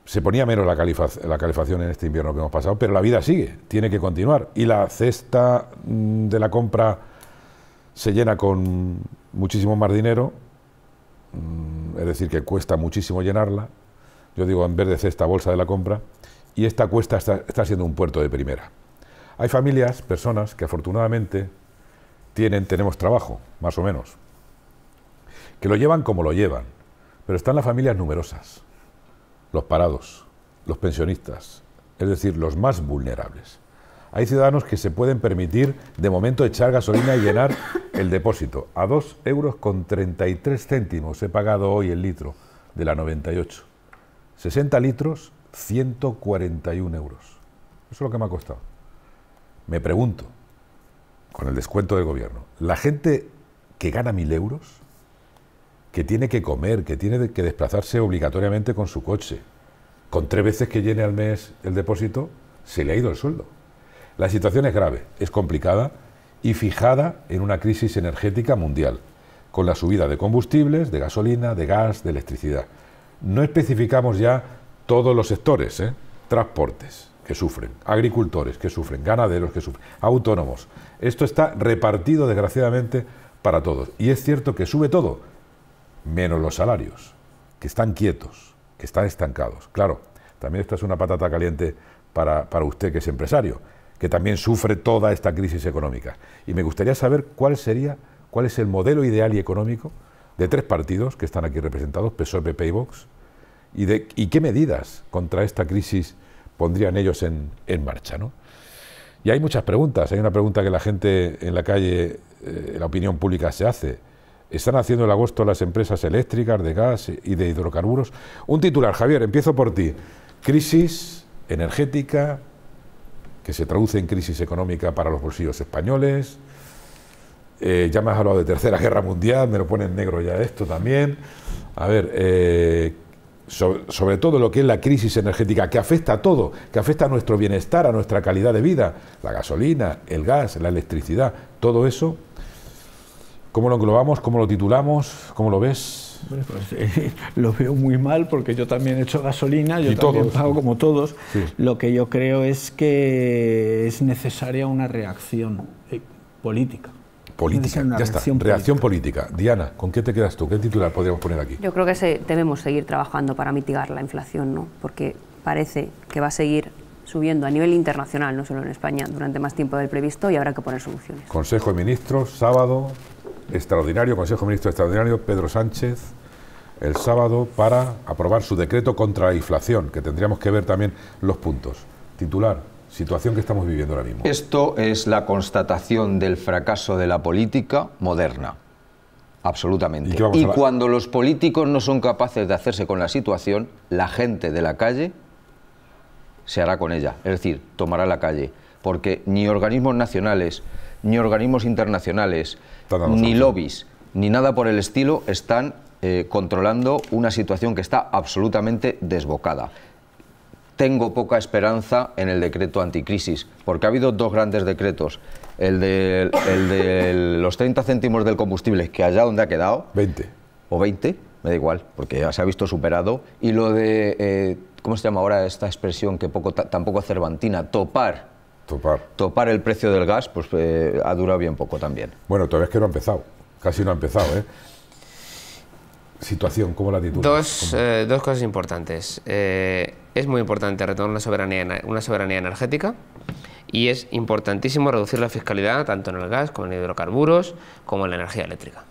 se ponía menos la, la, calefacción en este invierno que hemos pasado, pero la vida sigue, tiene que continuar. Y la cesta mm, de la compra se llena con muchísimo más dinero, mm, es decir, que cuesta muchísimo llenarla. Yo digo, en vez de cesta, bolsa de la compra. Y esta cuesta está, está siendo un puerto de primera. Hay familias, personas que afortunadamente tienen, tenemos trabajo, más o menos, que lo llevan como lo llevan, pero están las familias numerosas los parados, los pensionistas, es decir, los más vulnerables. Hay ciudadanos que se pueden permitir de momento echar gasolina y llenar el depósito. A dos euros con 33 céntimos he pagado hoy el litro de la 98. 60 litros, 141 euros. Eso es lo que me ha costado. Me pregunto, con el descuento del gobierno, ¿la gente que gana 1.000 euros que tiene que comer, que tiene que desplazarse obligatoriamente con su coche. Con tres veces que llene al mes el depósito, se le ha ido el sueldo. La situación es grave, es complicada y fijada en una crisis energética mundial, con la subida de combustibles, de gasolina, de gas, de electricidad. No especificamos ya todos los sectores, ¿eh? transportes que sufren, agricultores que sufren, ganaderos que sufren, autónomos. Esto está repartido, desgraciadamente, para todos. Y es cierto que sube todo, menos los salarios, que están quietos, que están estancados. Claro, también esta es una patata caliente para, usted que es empresario, que también sufre toda esta crisis económica. Y me gustaría saber cuál sería, cuál es el modelo ideal y económico de tres partidos que están aquí representados, PSOE, PP y Vox, y, de, qué medidas contra esta crisis pondrían ellos en, en marcha. ¿no? Y hay muchas preguntas. Hay una pregunta que la gente en la calle, en eh, la opinión pública se hace están haciendo el agosto las empresas eléctricas, de gas y de hidrocarburos. Un titular, Javier, empiezo por ti. Crisis energética que se traduce en crisis económica para los bolsillos españoles. Eh, ya me has hablado de Tercera Guerra Mundial, me lo pone en negro ya esto también. A ver, eh, sobre, todo lo que es la crisis energética, que afecta a todo, que afecta a nuestro bienestar, a nuestra calidad de vida, la gasolina, el gas, la electricidad, todo eso ¿Cómo lo englobamos? ¿Cómo lo titulamos? ¿Cómo lo ves? Pues, eh, lo veo muy mal porque yo también he hecho gasolina, yo también pago como todos. Lo que yo creo es que es necesaria una reacción eh, política. Política, ya reacción está. Reacción política. Diana, ¿con qué te quedas tú? ¿Qué titular podríamos poner aquí? Yo creo que debemos seguir trabajando para mitigar la inflación, ¿no? Porque parece que va a seguir subiendo a nivel internacional, no solo en España, durante más tiempo del previsto y habrá que poner soluciones. Consejo de Ministros, sábado, extraordinario, Consejo de extraordinario, Pedro Sánchez, el sábado para aprobar su decreto contra la inflación, que tendríamos que ver también los puntos. Titular, situación que estamos viviendo ahora mismo. Esto es la constatación del fracaso de la política moderna. Absolutamente. Y, y cuando los políticos no son capaces de hacerse con la situación, la gente de la calle se hará con ella. Es decir, tomará la calle. Porque ni organismos nacionales, ni organismos internacionales, ni lobbies, ni nada por el estilo están eh, controlando una situación que está absolutamente desbocada. Tengo poca esperanza en el decreto anticrisis, porque ha habido dos grandes decretos. El de, los 30 céntimos del combustible, que allá donde ha quedado... 20. O 20, me da igual, porque ya se ha visto superado. Y lo de, eh, ¿cómo se llama ahora esta expresión que poco, tampoco cervantina? Topar topar. el precio del gas, pues eh, ha durado bien poco también. Bueno, todavía es que no ha empezado, casi no ha empezado, ¿eh? Situación, ¿cómo la actitud? Dos, eh, dos cosas importantes. Eh, es muy importante retomar una soberanía, una soberanía energética y es importantísimo reducir la fiscalidad tanto en el gas como en hidrocarburos como en la energía eléctrica.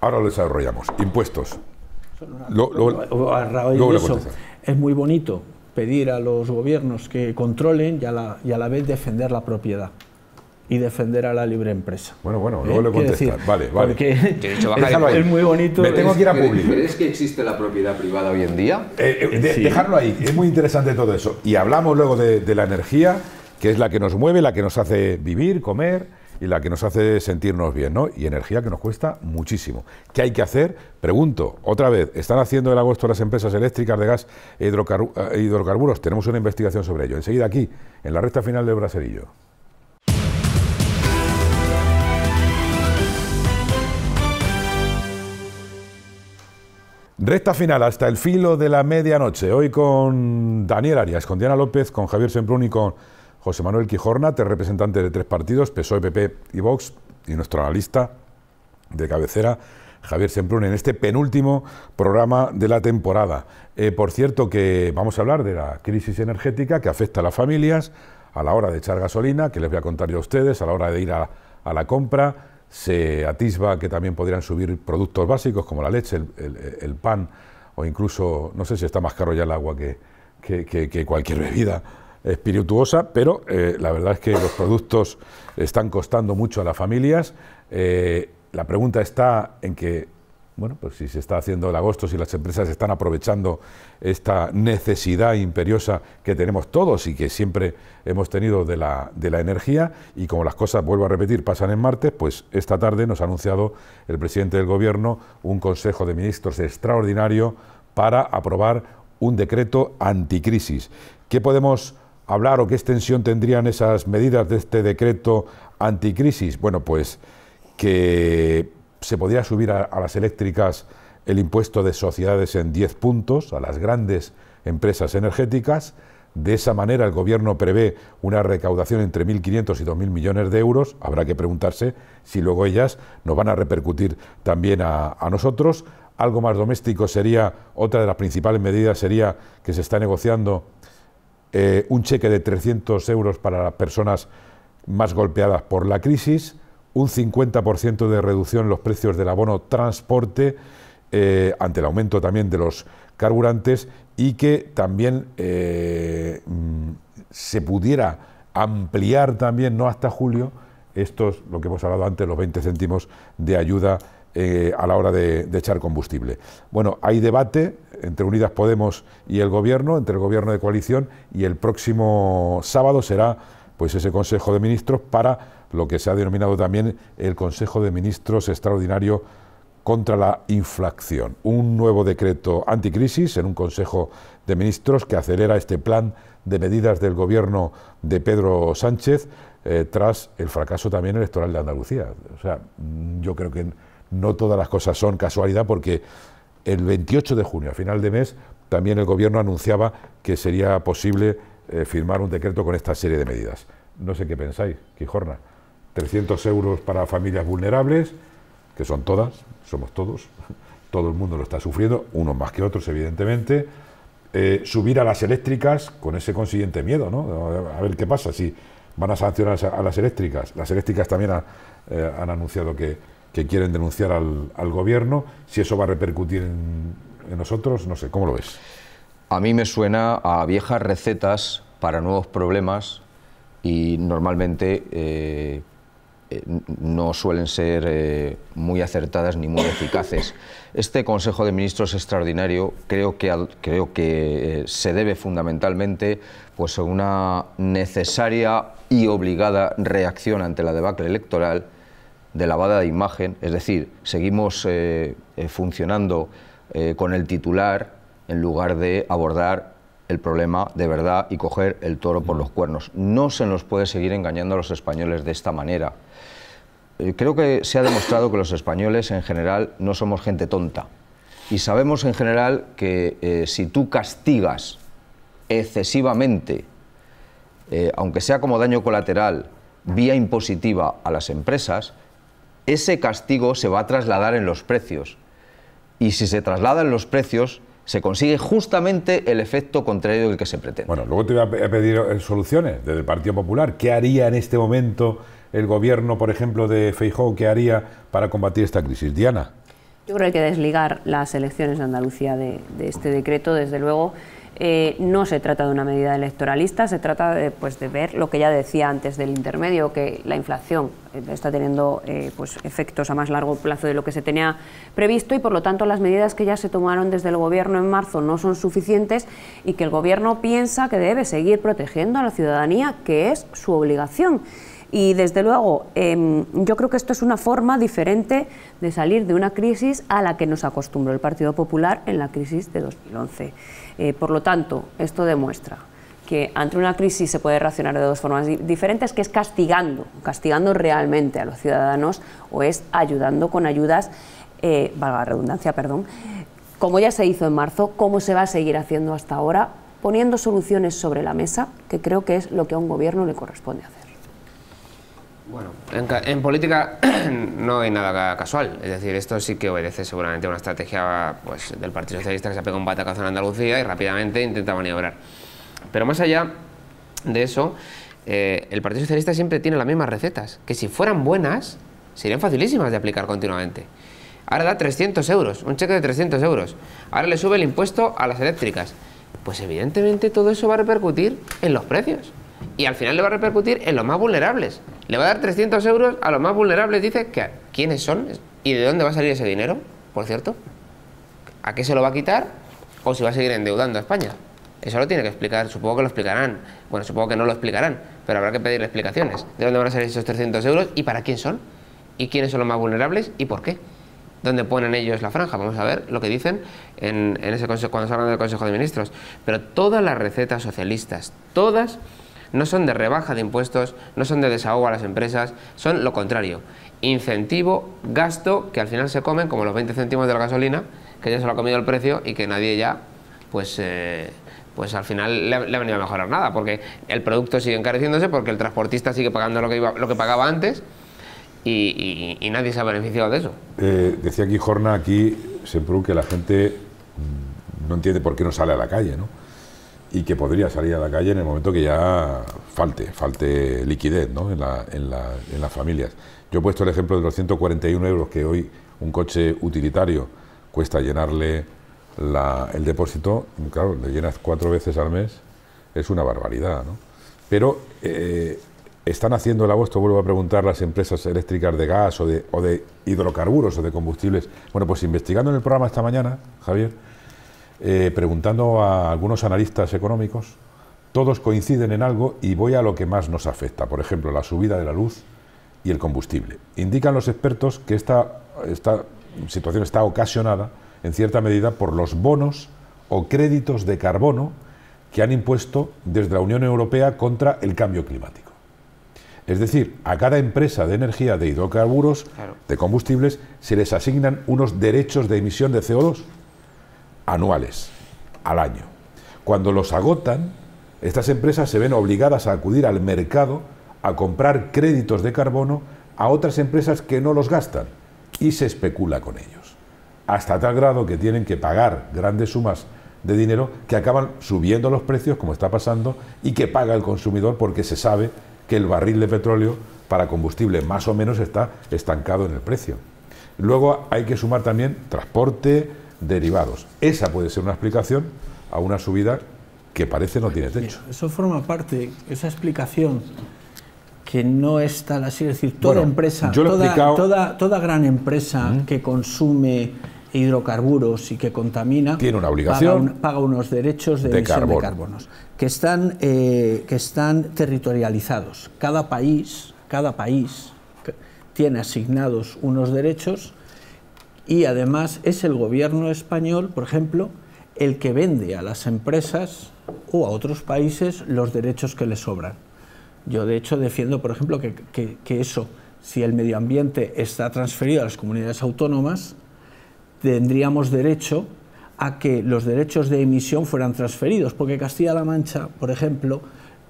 Ahora lo desarrollamos. Impuestos. es muy bonito pedir a los gobiernos que controlen y a la, y a la vez defender la propiedad y defender a la libre empresa. Bueno, bueno, ¿Eh? luego le contestas. Vale, vale. Porque es, muy bonito. Me tengo que ir a público. ¿Crees que existe la propiedad privada hoy en día? Eh, eh, dejarlo ahí, es muy interesante todo eso. Y hablamos luego de, de la energía, que es la que nos mueve, la que nos hace vivir, comer y la que nos hace sentirnos bien, ¿no? Y energía que nos cuesta muchísimo. ¿Qué hay que hacer? Pregunto, otra vez, ¿están haciendo el agosto las empresas eléctricas de gas e eh, hidrocarburos? Tenemos una investigación sobre ello. Enseguida aquí, en la recta final del Braserillo. Recta final hasta el filo de la medianoche. Hoy con Daniel Arias, con Diana López, con Javier Semprún y con José Manuel Quijorna, representante de tres partidos, PSOE, PP y Vox, y nuestro analista de cabecera, Javier Semprún, en este penúltimo programa de la temporada. Eh, por cierto, que vamos a hablar de la crisis energética que afecta a las familias a la hora de echar gasolina, que les voy a contar yo a ustedes, a la hora de ir a, la compra. Se atisba que también podrían subir productos básicos como la leche, el, pan o incluso, no sé si está más caro ya el agua que cualquier bebida espirituosa, pero eh, la verdad es que los productos están costando mucho a las familias. Eh, la pregunta está en que, bueno, pues si se está haciendo el agosto, si las empresas están aprovechando esta necesidad imperiosa que tenemos todos y que siempre hemos tenido de la, de la energía, y como las cosas, vuelvo a repetir, pasan en martes, pues esta tarde nos ha anunciado el presidente del Gobierno un Consejo de Ministros extraordinario para aprobar un decreto anticrisis. ¿Qué podemos hablar o qué extensión tendrían esas medidas de este decreto anticrisis? Bueno, pues que se podría subir a, las eléctricas el impuesto de sociedades en 10 puntos, a las grandes empresas energéticas. De esa manera el Gobierno prevé una recaudación entre 1.500 y 2.000 millones de euros. Habrá que preguntarse si luego ellas nos van a repercutir también a, nosotros. Algo más doméstico sería, otra de las principales medidas sería que se está negociando eh, un cheque de 300 euros para las personas más golpeadas por la crisis, un 50% de reducción en los precios del abono transporte eh, ante el aumento también de los carburantes y que también eh, mm, se pudiera ampliar también, no hasta julio, estos, lo que hemos hablado antes, los 20 céntimos de ayuda a la hora de, echar combustible. Bueno, hay debate, entre Unidas Podemos y el gobierno, entre el gobierno de coalición, y el próximo sábado será pues ese Consejo de Ministros para lo que se ha denominado también el Consejo de Ministros Extraordinario contra la inflación, un nuevo decreto anticrisis en un Consejo de Ministros que acelera este plan de medidas del gobierno de Pedro Sánchez eh, tras el fracaso también electoral de Andalucía. O sea, yo creo que no todas las cosas son casualidad porque el 28 de junio, a final de mes, también el Gobierno anunciaba que sería posible eh, firmar un decreto con esta serie de medidas. No sé qué pensáis, Quijorna. 300 euros para familias vulnerables, que son todas, somos todos, todo el mundo lo está sufriendo, unos más que otros, evidentemente. Eh, subir a las eléctricas con ese consiguiente miedo, ¿no? A ver qué pasa, si van a sancionar a las eléctricas. Las eléctricas también eh, han anunciado que, que quieren denunciar al, gobierno. Si eso va a repercutir en, nosotros, no sé, ¿cómo lo ves? A mí me suena a viejas recetas para nuevos problemas y normalmente eh, eh, no suelen ser eh, muy acertadas ni muy eficaces. Este Consejo de Ministros extraordinario creo que, creo que se debe fundamentalmente pues, a una necesaria y obligada reacción ante la debacle electoral de lavada de imagen, es decir, seguimos eh, eh, funcionando eh, con el titular en lugar de abordar el problema de verdad y coger el toro por los cuernos. No se nos puede seguir engañando a los españoles de esta manera. creo que se ha demostrado que los españoles en general no somos gente tonta y sabemos en general que si tú castigas excesivamente, aunque sea como daño colateral, vía impositiva a las empresas, ese castigo se va a trasladar en los precios. Y si se traslada en los precios, se consigue justamente el efecto contrario del que se pretende. Bueno, luego te voy a pedir eh, soluciones desde el Partido Popular. ¿Qué haría en este momento el gobierno, por ejemplo, de Feijóo? ¿Qué haría para combatir esta crisis? Diana. Yo creo que hay que desligar las elecciones de Andalucía de, de este decreto, desde luego. Eh, no se trata de una medida electoralista, se trata de, pues, de ver lo que ya decía antes del intermedio, que la inflación eh, está teniendo eh, pues, efectos a más largo plazo de lo que se tenía previsto y por lo tanto las medidas que ya se tomaron desde el Gobierno en marzo no son suficientes y que el Gobierno piensa que debe seguir protegiendo a la ciudadanía, que es su obligación. Y desde luego, em, yo creo que esto es una forma diferente de salir de una crisis a la que nos acostumbró el Partido Popular en la crisis de 2011. Eh, por lo tanto, esto demuestra que ante una crisis se puede reaccionar de dos formas diferentes, que es castigando, castigando realmente a los ciudadanos o es ayudando con ayudas, eh, valga la redundancia, perdón, como ya se hizo en marzo, como se va a seguir haciendo hasta ahora, poniendo soluciones sobre la mesa, que creo que es lo que a un gobierno le corresponde hacer. Bueno, en, política no hay nada casual, es decir, esto sí que obedece seguramente a una estrategia pues, del Partido Socialista que se ha un batacazo en Andalucía y rápidamente intenta maniobrar. Pero más allá de eso, eh, el Partido Socialista siempre tiene las mismas recetas, que si fueran buenas, serían facilísimas de aplicar continuamente. Ahora da 300 euros, un cheque de 300 euros. Ahora le sube el impuesto a las eléctricas. Pues evidentemente todo eso va a repercutir en los precios y al final le va a repercutir en los más vulnerables. Le va a dar 300 euros a los más vulnerables. Dice que quiénes son y de dónde va a salir ese dinero, por cierto. ¿A qué se lo va a quitar o si va a seguir endeudando a España? Eso lo tiene que explicar, supongo que lo explicarán. Bueno, supongo que no lo explicarán, pero habrá que pedirle explicaciones. ¿De dónde van a salir esos 300 euros y para quién son? ¿Y quiénes son los más vulnerables y por qué? ¿Dónde ponen ellos la franja? Vamos a ver lo que dicen en, en ese cuando se hablan del Consejo de Ministros. Pero todas las recetas socialistas, todas no son de rebaja de impuestos, no son de desahogo a las empresas, son lo contrario. Incentivo, gasto, que al final se comen, como los 20 céntimos de la gasolina, que ya se lo ha comido el precio y que nadie ya, pues... Eh, pues al final le, ha venido a mejorar nada, porque el producto sigue encareciéndose, porque el transportista sigue pagando lo que, lo que pagaba antes y, nadie se ha beneficiado de eso. Eh, decía aquí Jorna, aquí se que la gente mm, no entiende por qué no sale a la calle, ¿no? y que podría salir a la calle en el momento que ya falte, falte liquidez ¿no? en, la, en, la, en, las familias. Yo he puesto el ejemplo de los 141 euros que hoy un coche utilitario cuesta llenarle el depósito, claro, le llenas cuatro veces al mes, es una barbaridad. ¿no? Pero eh, están haciendo el agosto, vuelvo a preguntar, las empresas eléctricas de gas o de, o de hidrocarburos o de combustibles. Bueno, pues investigando en el programa esta mañana, Javier, eh, preguntando a algunos analistas económicos, todos coinciden en algo y voy a lo que más nos afecta, por ejemplo, la subida de la luz y el combustible. Indican los expertos que esta, esta situación está ocasionada, en cierta medida, por los bonos o créditos de carbono que han impuesto desde la Unión Europea contra el cambio climático. Es decir, a cada empresa de energía de hidrocarburos, de combustibles, se les asignan unos derechos de emisión de CO2 anuales al año. Cuando los agotan, estas empresas se ven obligadas a acudir al mercado a comprar créditos de carbono a otras empresas que no los gastan y se especula con ellos. Hasta tal grado que tienen que pagar grandes sumas de dinero que acaban subiendo los precios como está pasando y que paga el consumidor porque se sabe que el barril de petróleo para combustible más o menos está estancado en el precio. Luego hay que sumar también transporte, derivados. Esa puede ser una explicación a una subida que parece no tiene techo. Eso forma parte, esa explicación que no es tal así, es decir, toda empresa, toda, toda, gran empresa que consume hidrocarburos y que contamina, tiene una obligación, paga, unos derechos de, carbono. de carbonos, que están, eh, que están territorializados. Cada país, cada país tiene asignados unos derechos y además es el gobierno español, por ejemplo, el que vende a las empresas o a otros países los derechos que les sobran. Yo de hecho defiendo, por ejemplo, que, eso, si el medio ambiente está transferido a las comunidades autónomas, tendríamos derecho a que los derechos de emisión fueran transferidos, porque Castilla-La Mancha, por ejemplo,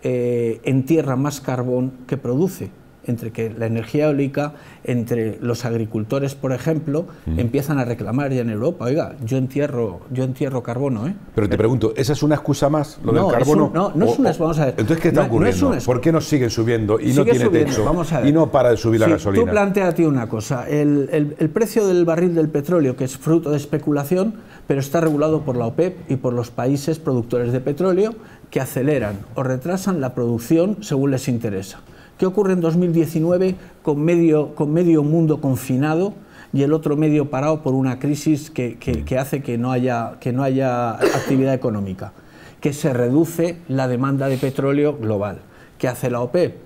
eh, entierra más carbón que produce entre que la energía eólica, entre los agricultores, por ejemplo, empiezan a reclamar ya en Europa, oiga, yo entierro, yo entierro carbono, ¿eh? Pero te pregunto, ¿esa es una excusa más, lo no, del carbono? no, no es una, vamos a ver. Entonces, ¿qué está ocurriendo? ¿Por qué no siguen subiendo y no tiene subiendo, techo? Y no para de subir la gasolina. Tú ti una cosa, el precio del barril del petróleo, que es fruto de especulación, pero está regulado por la OPEP y por los países productores de petróleo que aceleran o retrasan la producción según les interesa. ¿Qué ocurre en 2019 con medio, con medio mundo confinado? y el otro medio parado por una crisis que, hace que no, haya, que no haya actividad económica, que se reduce la demanda de petróleo global. ¿Qué hace la OPEP? E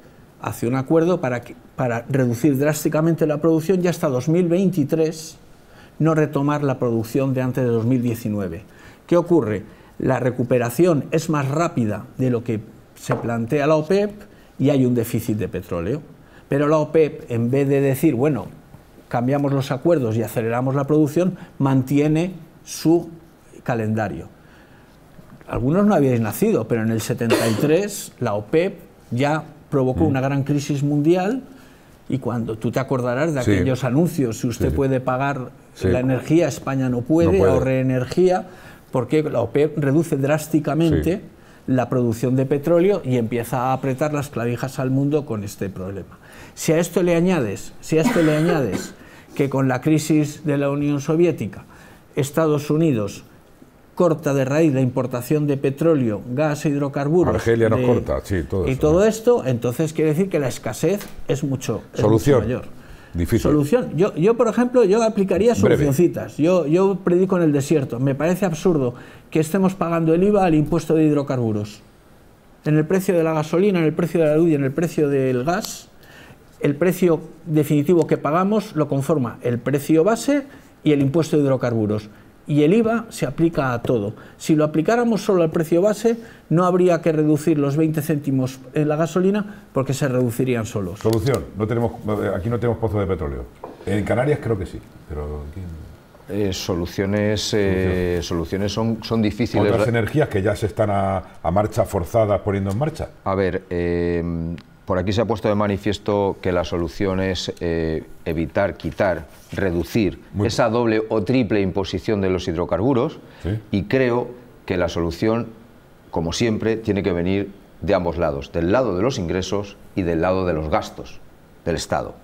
hace un acuerdo para, para reducir drásticamente la producción y hasta 2023 no retomar la producción de antes de 2019. ¿Qué ocurre? La recuperación es más rápida de lo que se plantea la OPEP, e y hay un déficit de petróleo. Pero la OPEP, en vez de decir, bueno, cambiamos los acuerdos y aceleramos la producción, mantiene su calendario. Algunos no habíais nacido, pero en el 73 la OPEP ya provocó mm. una gran crisis mundial y cuando tú te acordarás de aquellos anuncios, si usted puede pagar la energía, España no puede, no puede. ahorre energía, porque la OPEP reduce drásticamente la producción de petróleo y empieza a apretar las clavijas al mundo con este problema. Si a esto le añades, si a esto le añades que con la crisis de la Unión Soviética, Estados Unidos corta de raíz la importación de petróleo, gas e hidrocarburos. Argelia corta, sí, todo Y todo esto, entonces quiere decir que la escasez es mucho, es mucho mayor. Solución. Yo, por ejemplo, yo aplicaría solucioncitas. yo predico en el desierto. Me parece absurdo que estemos pagando el IVA al impuesto de hidrocarburos. En el precio de la gasolina, en el precio de la luz y en el precio del gas, el precio definitivo que pagamos lo conforma el precio base y el impuesto de hidrocarburos y el IVA se aplica a todo. Si lo aplicáramos solo al precio base, no habría que reducir los 20 céntimos en la gasolina porque se reducirían solos. Solución, no tenemos, aquí no tenemos pozos de petróleo. En Canarias creo que sí, pero eh, soluciones eh, soluciones son, son difíciles. Otras energías que ya se están a, marcha forzadas poniendo en marcha. A ver, eh, por aquí se ha puesto de manifiesto que la solución es eh, evitar, quitar, reducir esa doble o triple imposición de los hidrocarburos y creo que la solución, como siempre, tiene que venir de ambos lados, del lado de los ingresos y del lado de los gastos del Estado.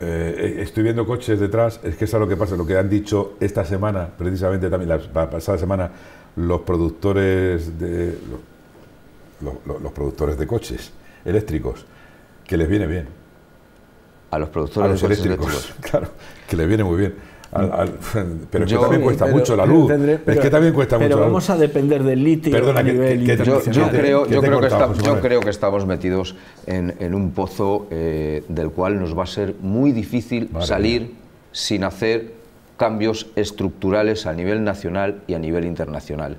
Eh, eh, estoy viendo coches detrás, es que es lo que pasa, lo que han dicho esta semana, precisamente también la pasada semana, los productores de, los productores de coches eléctricos, que les viene bien. A los productores los eléctricos, claro, que les viene muy bien. pero es que también eh, cuesta mucho la luz. pero, es que también cuesta mucho. Pero vamos a depender del litio. a nivel yo, creo, que estamos metidos en, un pozo eh, del cual nos va a ser muy difícil salir sin hacer cambios estructurales a nivel nacional y a nivel internacional.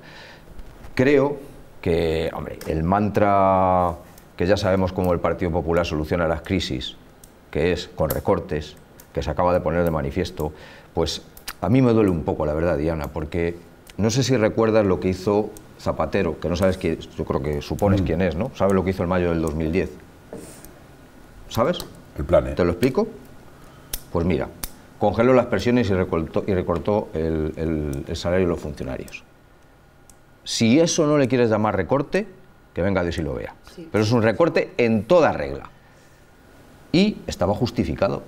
Creo que, hombre, el mantra que ya sabemos cómo el Partido Popular soluciona las crisis, que es con recortes, que se acaba de poner de manifiesto, pues a mí me duele un poco, la verdad, Diana, porque no sé si recuerdas lo que hizo Zapatero, que no sabes quién, yo creo que supones mm. quién es, ¿no? ¿Sabes lo que hizo en mayo del 2010? ¿Sabes? El plan. E. ¿Te lo explico? Pues mira, congeló las presiones y recortó, y recortó el salario de los funcionarios. Si eso no le quieres llamar recorte, que venga Dios y lo vea. Pero es un recorte en toda regla. Y estaba justificado,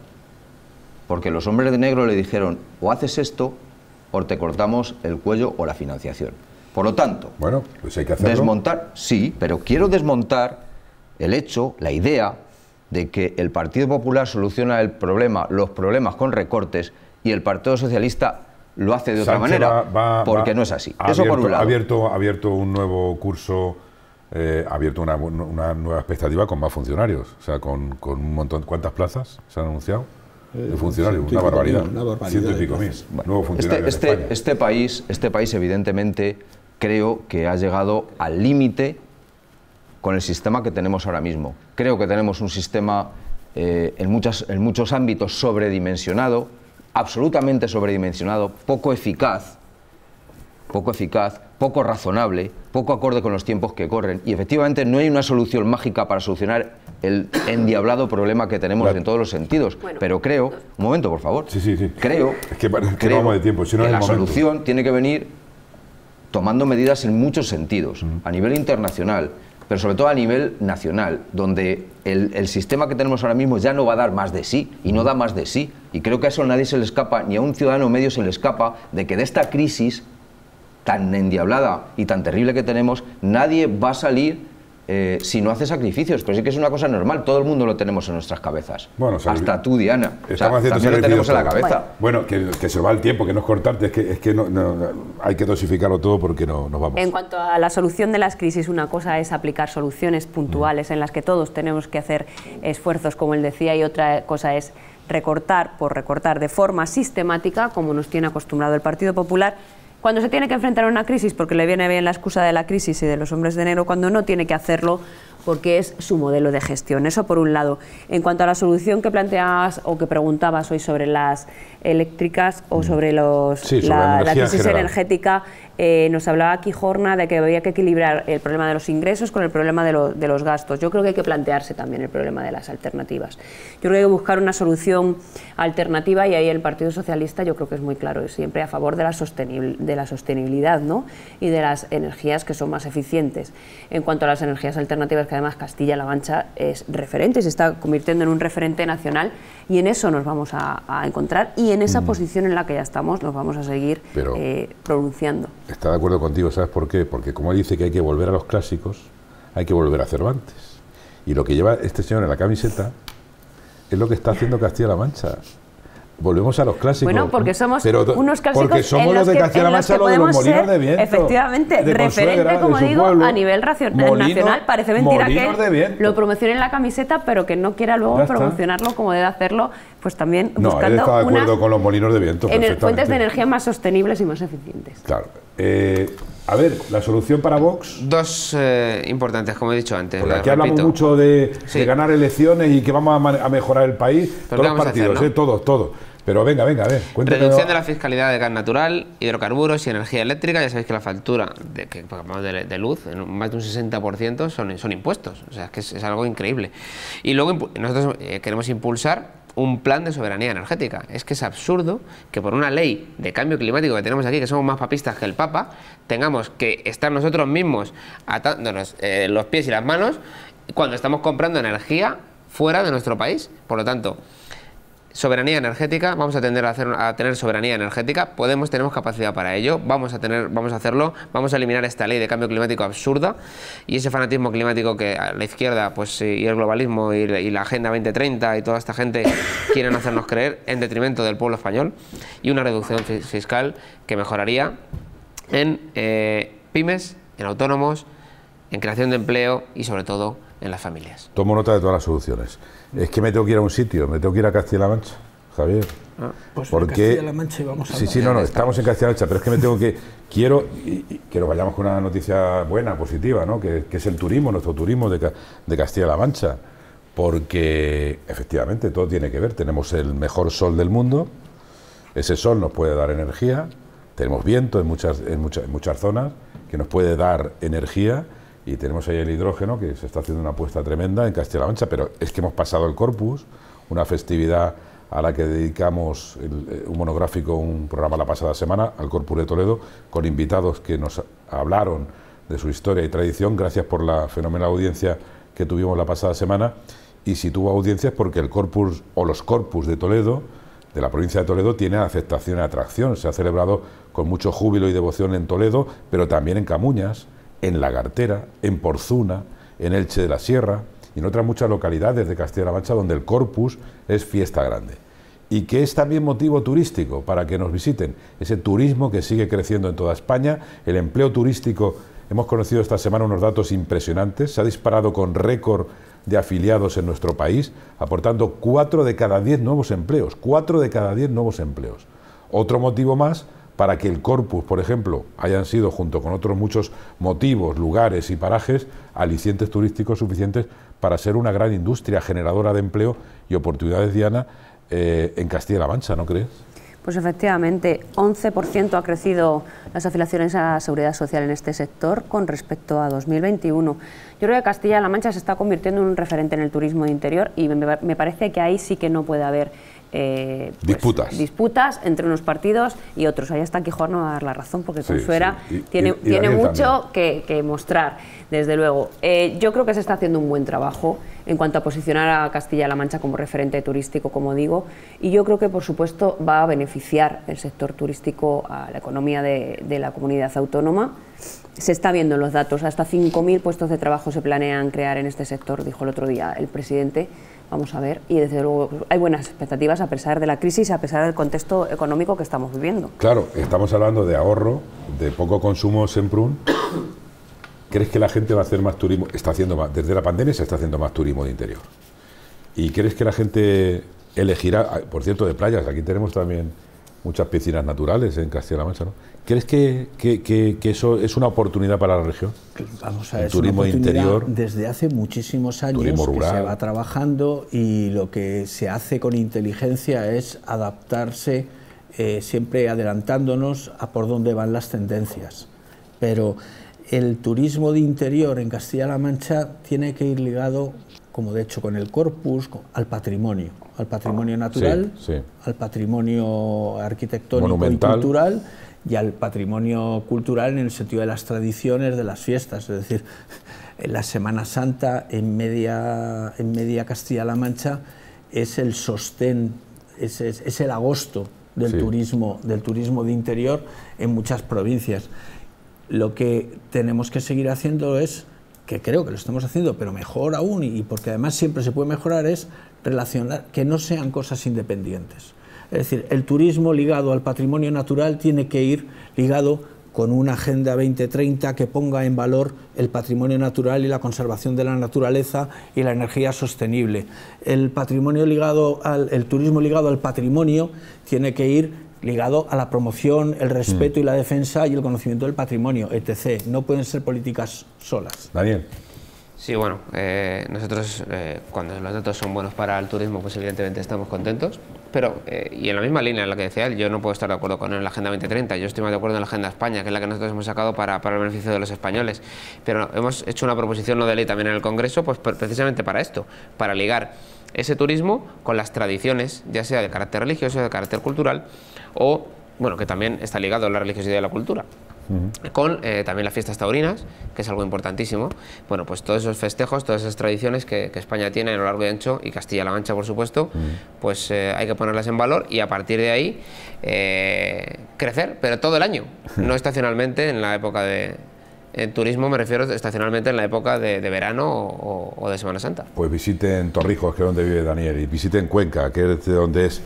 porque los hombres de negro le dijeron, o haces esto, o te cortamos el cuello o la financiación. Por lo tanto, bueno, pues hay que desmontar, sí, pero quiero desmontar el hecho, la idea de que el Partido Popular soluciona el problema, los problemas con recortes y el Partido Socialista lo hace de otra manera, porque no es así. Eso por un lado. ha abierto un nuevo curso ha eh, abierto una, nueva expectativa con más funcionarios, o sea, con, un montón. ¿Cuántas plazas se han anunciado? de eh, funcionarios, una barbaridad. Ciento y pico mil. este, este, este, país, este país, evidentemente, creo que ha llegado al límite con el sistema que tenemos ahora mismo. Creo que tenemos un sistema eh, en, en muchos ámbitos sobredimensionado, absolutamente sobredimensionado, poco eficaz, poco eficaz, poco razonable poco acorde con los tiempos que corren. Y efectivamente no hay una solución mágica para solucionar el endiablado problema que tenemos en todos los sentidos. pero creo, un momento por favor, sí, sí, sí. creo que, de tiempo, la solución tiene que venir tomando medidas en muchos sentidos, a nivel internacional, pero sobre todo a nivel nacional, donde el, el, sistema que tenemos ahora mismo ya no va a dar más de sí y no da más de sí. Y creo que a eso nadie se le escapa, ni a un ciudadano medio se le escapa, de que de esta crisis tan endiablada y tan terrible que tenemos, nadie va a salir eh, si no hace sacrificios, pero sí que es una cosa normal, todo el mundo lo tenemos en nuestras cabezas. Hasta tú, Diana. Estamos haciendo lo tenemos en la cabeza. Bueno, que, se va el tiempo, que no es cortarte, es que, es que hay que dosificarlo todo porque no nos vamos. En cuanto a la solución de las crisis, una cosa es aplicar soluciones puntuales en las que todos tenemos que hacer esfuerzos, como él decía, y otra cosa es recortar por recortar de forma sistemática, como nos tiene acostumbrado el Partido Popular, cuando se tiene que enfrentar a una crisis porque le viene bien la excusa de la crisis y de los hombres de negro, cuando no tiene que hacerlo porque es su modelo de gestión. Eso por un lado. En cuanto a la solución que planteabas o que preguntabas hoy sobre las eléctricas o mm. sobre, la, crisis energética, eh, nos hablaba aquí Jorna de que había que equilibrar el problema de los ingresos con el problema de, los gastos. Yo creo que hay que plantearse también el problema de las alternativas. Yo creo que hay que buscar una solución alternativa y ahí el Partido Socialista yo creo que es muy claro, siempre a favor de la, de la sostenibilidad ¿no? y de las energías que son más eficientes. En cuanto a las energías alternativas además Castilla-La Mancha es referente, se está convirtiendo en un referente nacional y en eso nos vamos a, encontrar y en esa mm. posición en la que ya estamos nos vamos a seguir Pero eh, pronunciando. Está de acuerdo contigo, ¿sabes por qué? Porque como dice que hay que volver a los clásicos, hay que volver a Cervantes. Y lo que lleva este señor en la camiseta es lo que está haciendo Castilla-La Mancha. Volvemos a los clásicos. Bueno, porque somos unos clásicos porque somos los, de la Mancha, los de los molinos de viento. Efectivamente, referente, como digo, a nivel nacional. Parece mentira que lo promocionen en la camiseta, pero que no quiera luego promocionarlo como debe hacerlo, pues también no, buscando de acuerdo con los molinos de viento. En fuentes de energía más sostenibles y más eficientes. Claro. Eh, a ver, la solución para Vox. Dos eh, importantes, como he dicho antes. aquí hablamos mucho de, ganar elecciones y que vamos a, mejorar el país. todos los partidos, eh, todos, todos. Pero venga, venga, a ver. Reducción de la fiscalidad de gas natural, hidrocarburos y energía eléctrica. Ya sabéis que la factura de, que de, luz, en más de un 60%, son, son impuestos. O sea, es que es, algo increíble. Y luego nosotros eh, queremos impulsar un plan de soberanía energética. Es que es absurdo que por una ley de cambio climático que tenemos aquí, que somos más papistas que el Papa, tengamos que estar nosotros mismos atándonos eh, los pies y las manos cuando estamos comprando energía fuera de nuestro país. Por lo tanto, Soberanía energética, vamos a tender a, tener soberanía energética, podemos, tenemos capacidad para ello, vamos a, tener, vamos a hacerlo, vamos a eliminar esta ley de cambio climático absurda y ese fanatismo climático que la izquierda pues, y el globalismo y la, Agenda 2030 y toda esta gente quieren hacernos creer en detrimento del pueblo español y una reducción fiscal que mejoraría en eh, pymes, en autónomos, en creación de empleo y sobre todo en las familias. Tomo nota de todas las soluciones. Es que me tengo que ir a un sitio, me tengo que ir a Castilla-La Mancha, Javier. Ah, pues porque Castilla-La Mancha Sí, sí, no, no, estamos en Castilla-La Mancha, pero es que me tengo que quiero que nos vayamos con una noticia buena, positiva, ¿no? Que, es el turismo, nuestro turismo de, de Castilla-La Mancha, porque efectivamente todo tiene que ver, tenemos el mejor sol del mundo. Ese sol nos puede dar energía, tenemos viento en muchas en muchas en muchas zonas que nos puede dar energía y tenemos ahí el hidrógeno, que se está haciendo una apuesta tremenda en Castilla-La Mancha, pero es que hemos pasado el Corpus, una festividad a la que dedicamos eh, un monográfico, un programa la pasada semana, al Corpus de Toledo, con invitados que nos hablaron de su historia y tradición, gracias por la fenomenal audiencia que tuvimos la pasada semana, y si tuvo audiencias porque el Corpus o los Corpus de Toledo, de la provincia de Toledo, tiene aceptación y atracción, se ha celebrado con mucho júbilo y devoción en Toledo, pero también en Camuñas, en La Gartera, en Porzuna, en Elche de la Sierra y en otras muchas localidades de Castilla-La Mancha donde el Corpus es fiesta grande. Y que es también motivo turístico para que nos visiten. Ese turismo que sigue creciendo en toda España, el empleo turístico. Hemos conocido esta semana unos datos impresionantes. Se ha disparado con récord de afiliados en nuestro país, aportando 4 de cada 10 nuevos empleos. 4 de cada 10 nuevos empleos. Otro motivo más para que el corpus, por ejemplo, hayan sido, junto con otros muchos motivos, lugares y parajes, alicientes turísticos suficientes para ser una gran industria generadora de empleo y oportunidades, Diana, eh, en Castilla-La Mancha, ¿no crees? Pues efectivamente, 11% ha crecido las afiliaciones a la seguridad social en este sector con respecto a 2021. Yo creo que Castilla-La Mancha se está convirtiendo en un referente en el turismo de interior y me, me parece que ahí sí que no puede haber eh, pues, disputas. disputas entre unos partidos y otros. Ahí está Quijón no va a dar la razón porque Consuera fuera tiene, tiene mucho que, mostrar, desde luego. Eh, yo creo que se está haciendo un buen trabajo en cuanto a posicionar a Castilla-La Mancha como referente turístico, como digo, y yo creo que, por supuesto, va a beneficiar el sector turístico a la economía de, de la comunidad autónoma. Se está viendo los datos, hasta 5.000 puestos de trabajo se planean crear en este sector, dijo el otro día el presidente. Vamos a ver, y desde luego hay buenas expectativas a pesar de la crisis, a pesar del contexto económico que estamos viviendo. Claro, estamos hablando de ahorro, de poco consumo Semprún. ¿Crees que la gente va a hacer más turismo? Está haciendo más, desde la pandemia se está haciendo más turismo de interior. ¿Y crees que la gente elegirá, ah, por cierto, de playas? Aquí tenemos también muchas piscinas naturales en Castilla-La Mancha, ¿no? ¿Crees que, eso es una oportunidad para la región? Vamos a ver, turismo una interior. Desde hace muchísimos años que se va trabajando y lo que se hace con inteligencia es adaptarse, eh, siempre adelantándonos a por dónde van las tendencias. Pero el turismo de interior en Castilla-La Mancha tiene que ir ligado, como de hecho con el corpus, al patrimonio, al patrimonio ah, natural, al patrimonio arquitectónico y cultural y al patrimonio cultural en el sentido de las tradiciones de las fiestas, es decir, en la Semana Santa en media, en media Castilla-La Mancha es el sostén, es, el agosto del, turismo, del turismo de interior en muchas provincias. Lo que tenemos que seguir haciendo es, que creo que lo estamos haciendo, pero mejor aún, y porque además siempre se puede mejorar, es relacionar, que no sean cosas independientes. Es decir, el turismo ligado al patrimonio natural tiene que ir ligado con una Agenda 2030 que ponga en valor el patrimonio natural y la conservación de la naturaleza y la energía sostenible. El, patrimonio ligado al, el turismo ligado al patrimonio tiene que ir ligado a la promoción, el respeto mm. y la defensa y el conocimiento del patrimonio, etc. No pueden ser políticas solas. Daniel. Sí, bueno, eh, nosotros eh, cuando los datos son buenos para el turismo, pues evidentemente estamos contentos, pero, eh, y en la misma línea en la que decía él, yo no puedo estar de acuerdo con la Agenda 2030, yo estoy más de acuerdo en la Agenda España, que es la que nosotros hemos sacado para, para el beneficio de los españoles, pero hemos hecho una proposición no de ley también en el Congreso, pues precisamente para esto, para ligar ese turismo con las tradiciones, ya sea de carácter religioso, de carácter cultural, o, bueno, que también está ligado a la religiosidad y a la cultura con eh, también las fiestas taurinas, que es algo importantísimo. Bueno, pues todos esos festejos, todas esas tradiciones que, España tiene en lo largo y ancho, y Castilla-La Mancha, por supuesto, pues eh, hay que ponerlas en valor y a partir de ahí eh, crecer, pero todo el año, no estacionalmente en la época de, turismo me refiero estacionalmente en la época de, verano o, de Semana Santa. Pues visiten Torrijos, que es donde vive Daniel, y visiten Cuenca, que es de donde es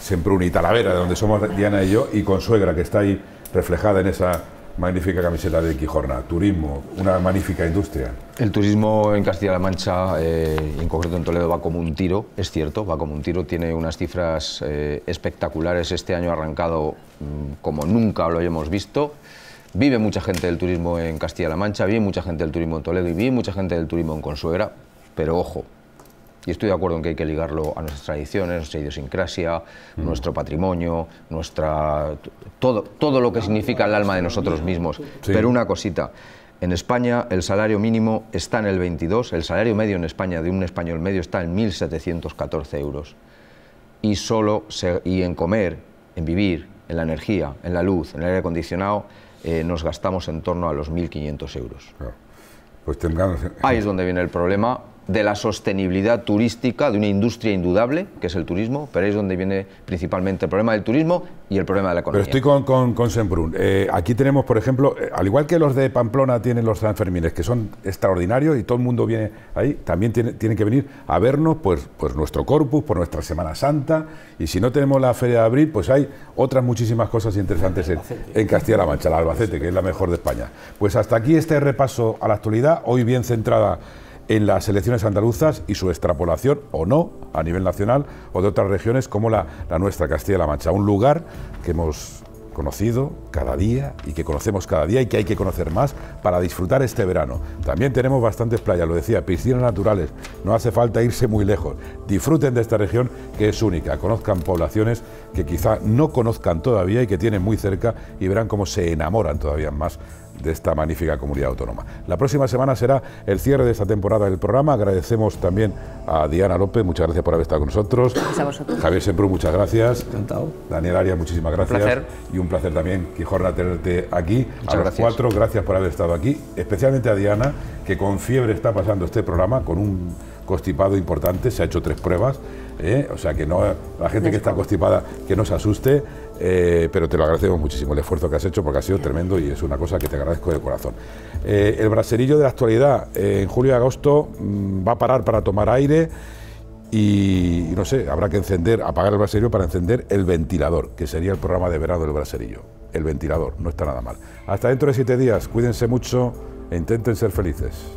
siempre y Talavera, de donde somos Diana y yo, y Consuegra, que está ahí reflejada en esa magnífica camiseta de Quijorna, turismo, una magnífica industria. El turismo en Castilla-La Mancha, eh, en concreto en Toledo, va como un tiro, es cierto, va como un tiro, tiene unas cifras eh, espectaculares, este año arrancado mm, como nunca lo habíamos visto. Vive mucha gente del turismo en Castilla-La Mancha, vive mucha gente del turismo en Toledo y vive mucha gente del turismo en Consuegra, pero ojo, y estoy de acuerdo en que hay que ligarlo a nuestras tradiciones, nuestra idiosincrasia, mm. nuestro patrimonio, nuestra todo, todo lo que significa el alma de nosotros mismos. Pero una cosita, en España el salario mínimo está en el 22, el salario medio en España de un español medio está en 1.714 euros. Y solo y en comer, en vivir, en la energía, en la luz, en el aire acondicionado, eh, nos gastamos en torno a los 1.500 euros. Pues eh, Ahí es donde viene el problema de la sostenibilidad turística de una industria indudable, que es el turismo, pero es donde viene principalmente el problema del turismo y el problema de la economía. Pero estoy con, con, eh, aquí tenemos, por ejemplo, eh, al igual que los de Pamplona tienen los Sanfermines, que son extraordinarios y todo el mundo viene ahí, también tiene, tienen que venir a vernos pues, pues nuestro corpus, por nuestra Semana Santa, y si no tenemos la Feria de Abril, pues hay otras muchísimas cosas interesantes en, en Castilla-La Mancha, la Albacete, que es la mejor de España. Pues hasta aquí este repaso a la actualidad, hoy bien centrada en las elecciones andaluzas y su extrapolación o no a nivel nacional o de otras regiones como la, nuestra, Castilla-La Mancha. Un lugar que hemos conocido cada día y que conocemos cada día y que hay que conocer más para disfrutar este verano. También tenemos bastantes playas, lo decía, piscinas naturales, no hace falta irse muy lejos. Disfruten de esta región que es única, conozcan poblaciones que quizá no conozcan todavía y que tienen muy cerca y verán cómo se enamoran todavía más de esta magnífica comunidad autónoma. La próxima semana será el cierre de esta temporada del programa. Agradecemos también a Diana López, muchas gracias por haber estado con nosotros. Javier Semprú, muchas gracias. Daniel Arias, muchísimas gracias. Y un placer también, Quijorna, tenerte aquí. a los cuatro, gracias por haber estado aquí. Especialmente a Diana, que con fiebre está pasando este programa, con un constipado importante, se ha hecho tres pruebas. ¿eh? O sea que no la gente que está constipada que no se asuste. Eh, pero te lo agradecemos muchísimo el esfuerzo que has hecho porque ha sido tremendo y es una cosa que te agradezco de corazón. Eh, el braserillo de la actualidad eh, en julio y agosto mm, va a parar para tomar aire y no sé, habrá que encender, apagar el braserillo para encender el ventilador, que sería el programa de verano del braserillo. El ventilador, no está nada mal. Hasta dentro de siete días, cuídense mucho e intenten ser felices.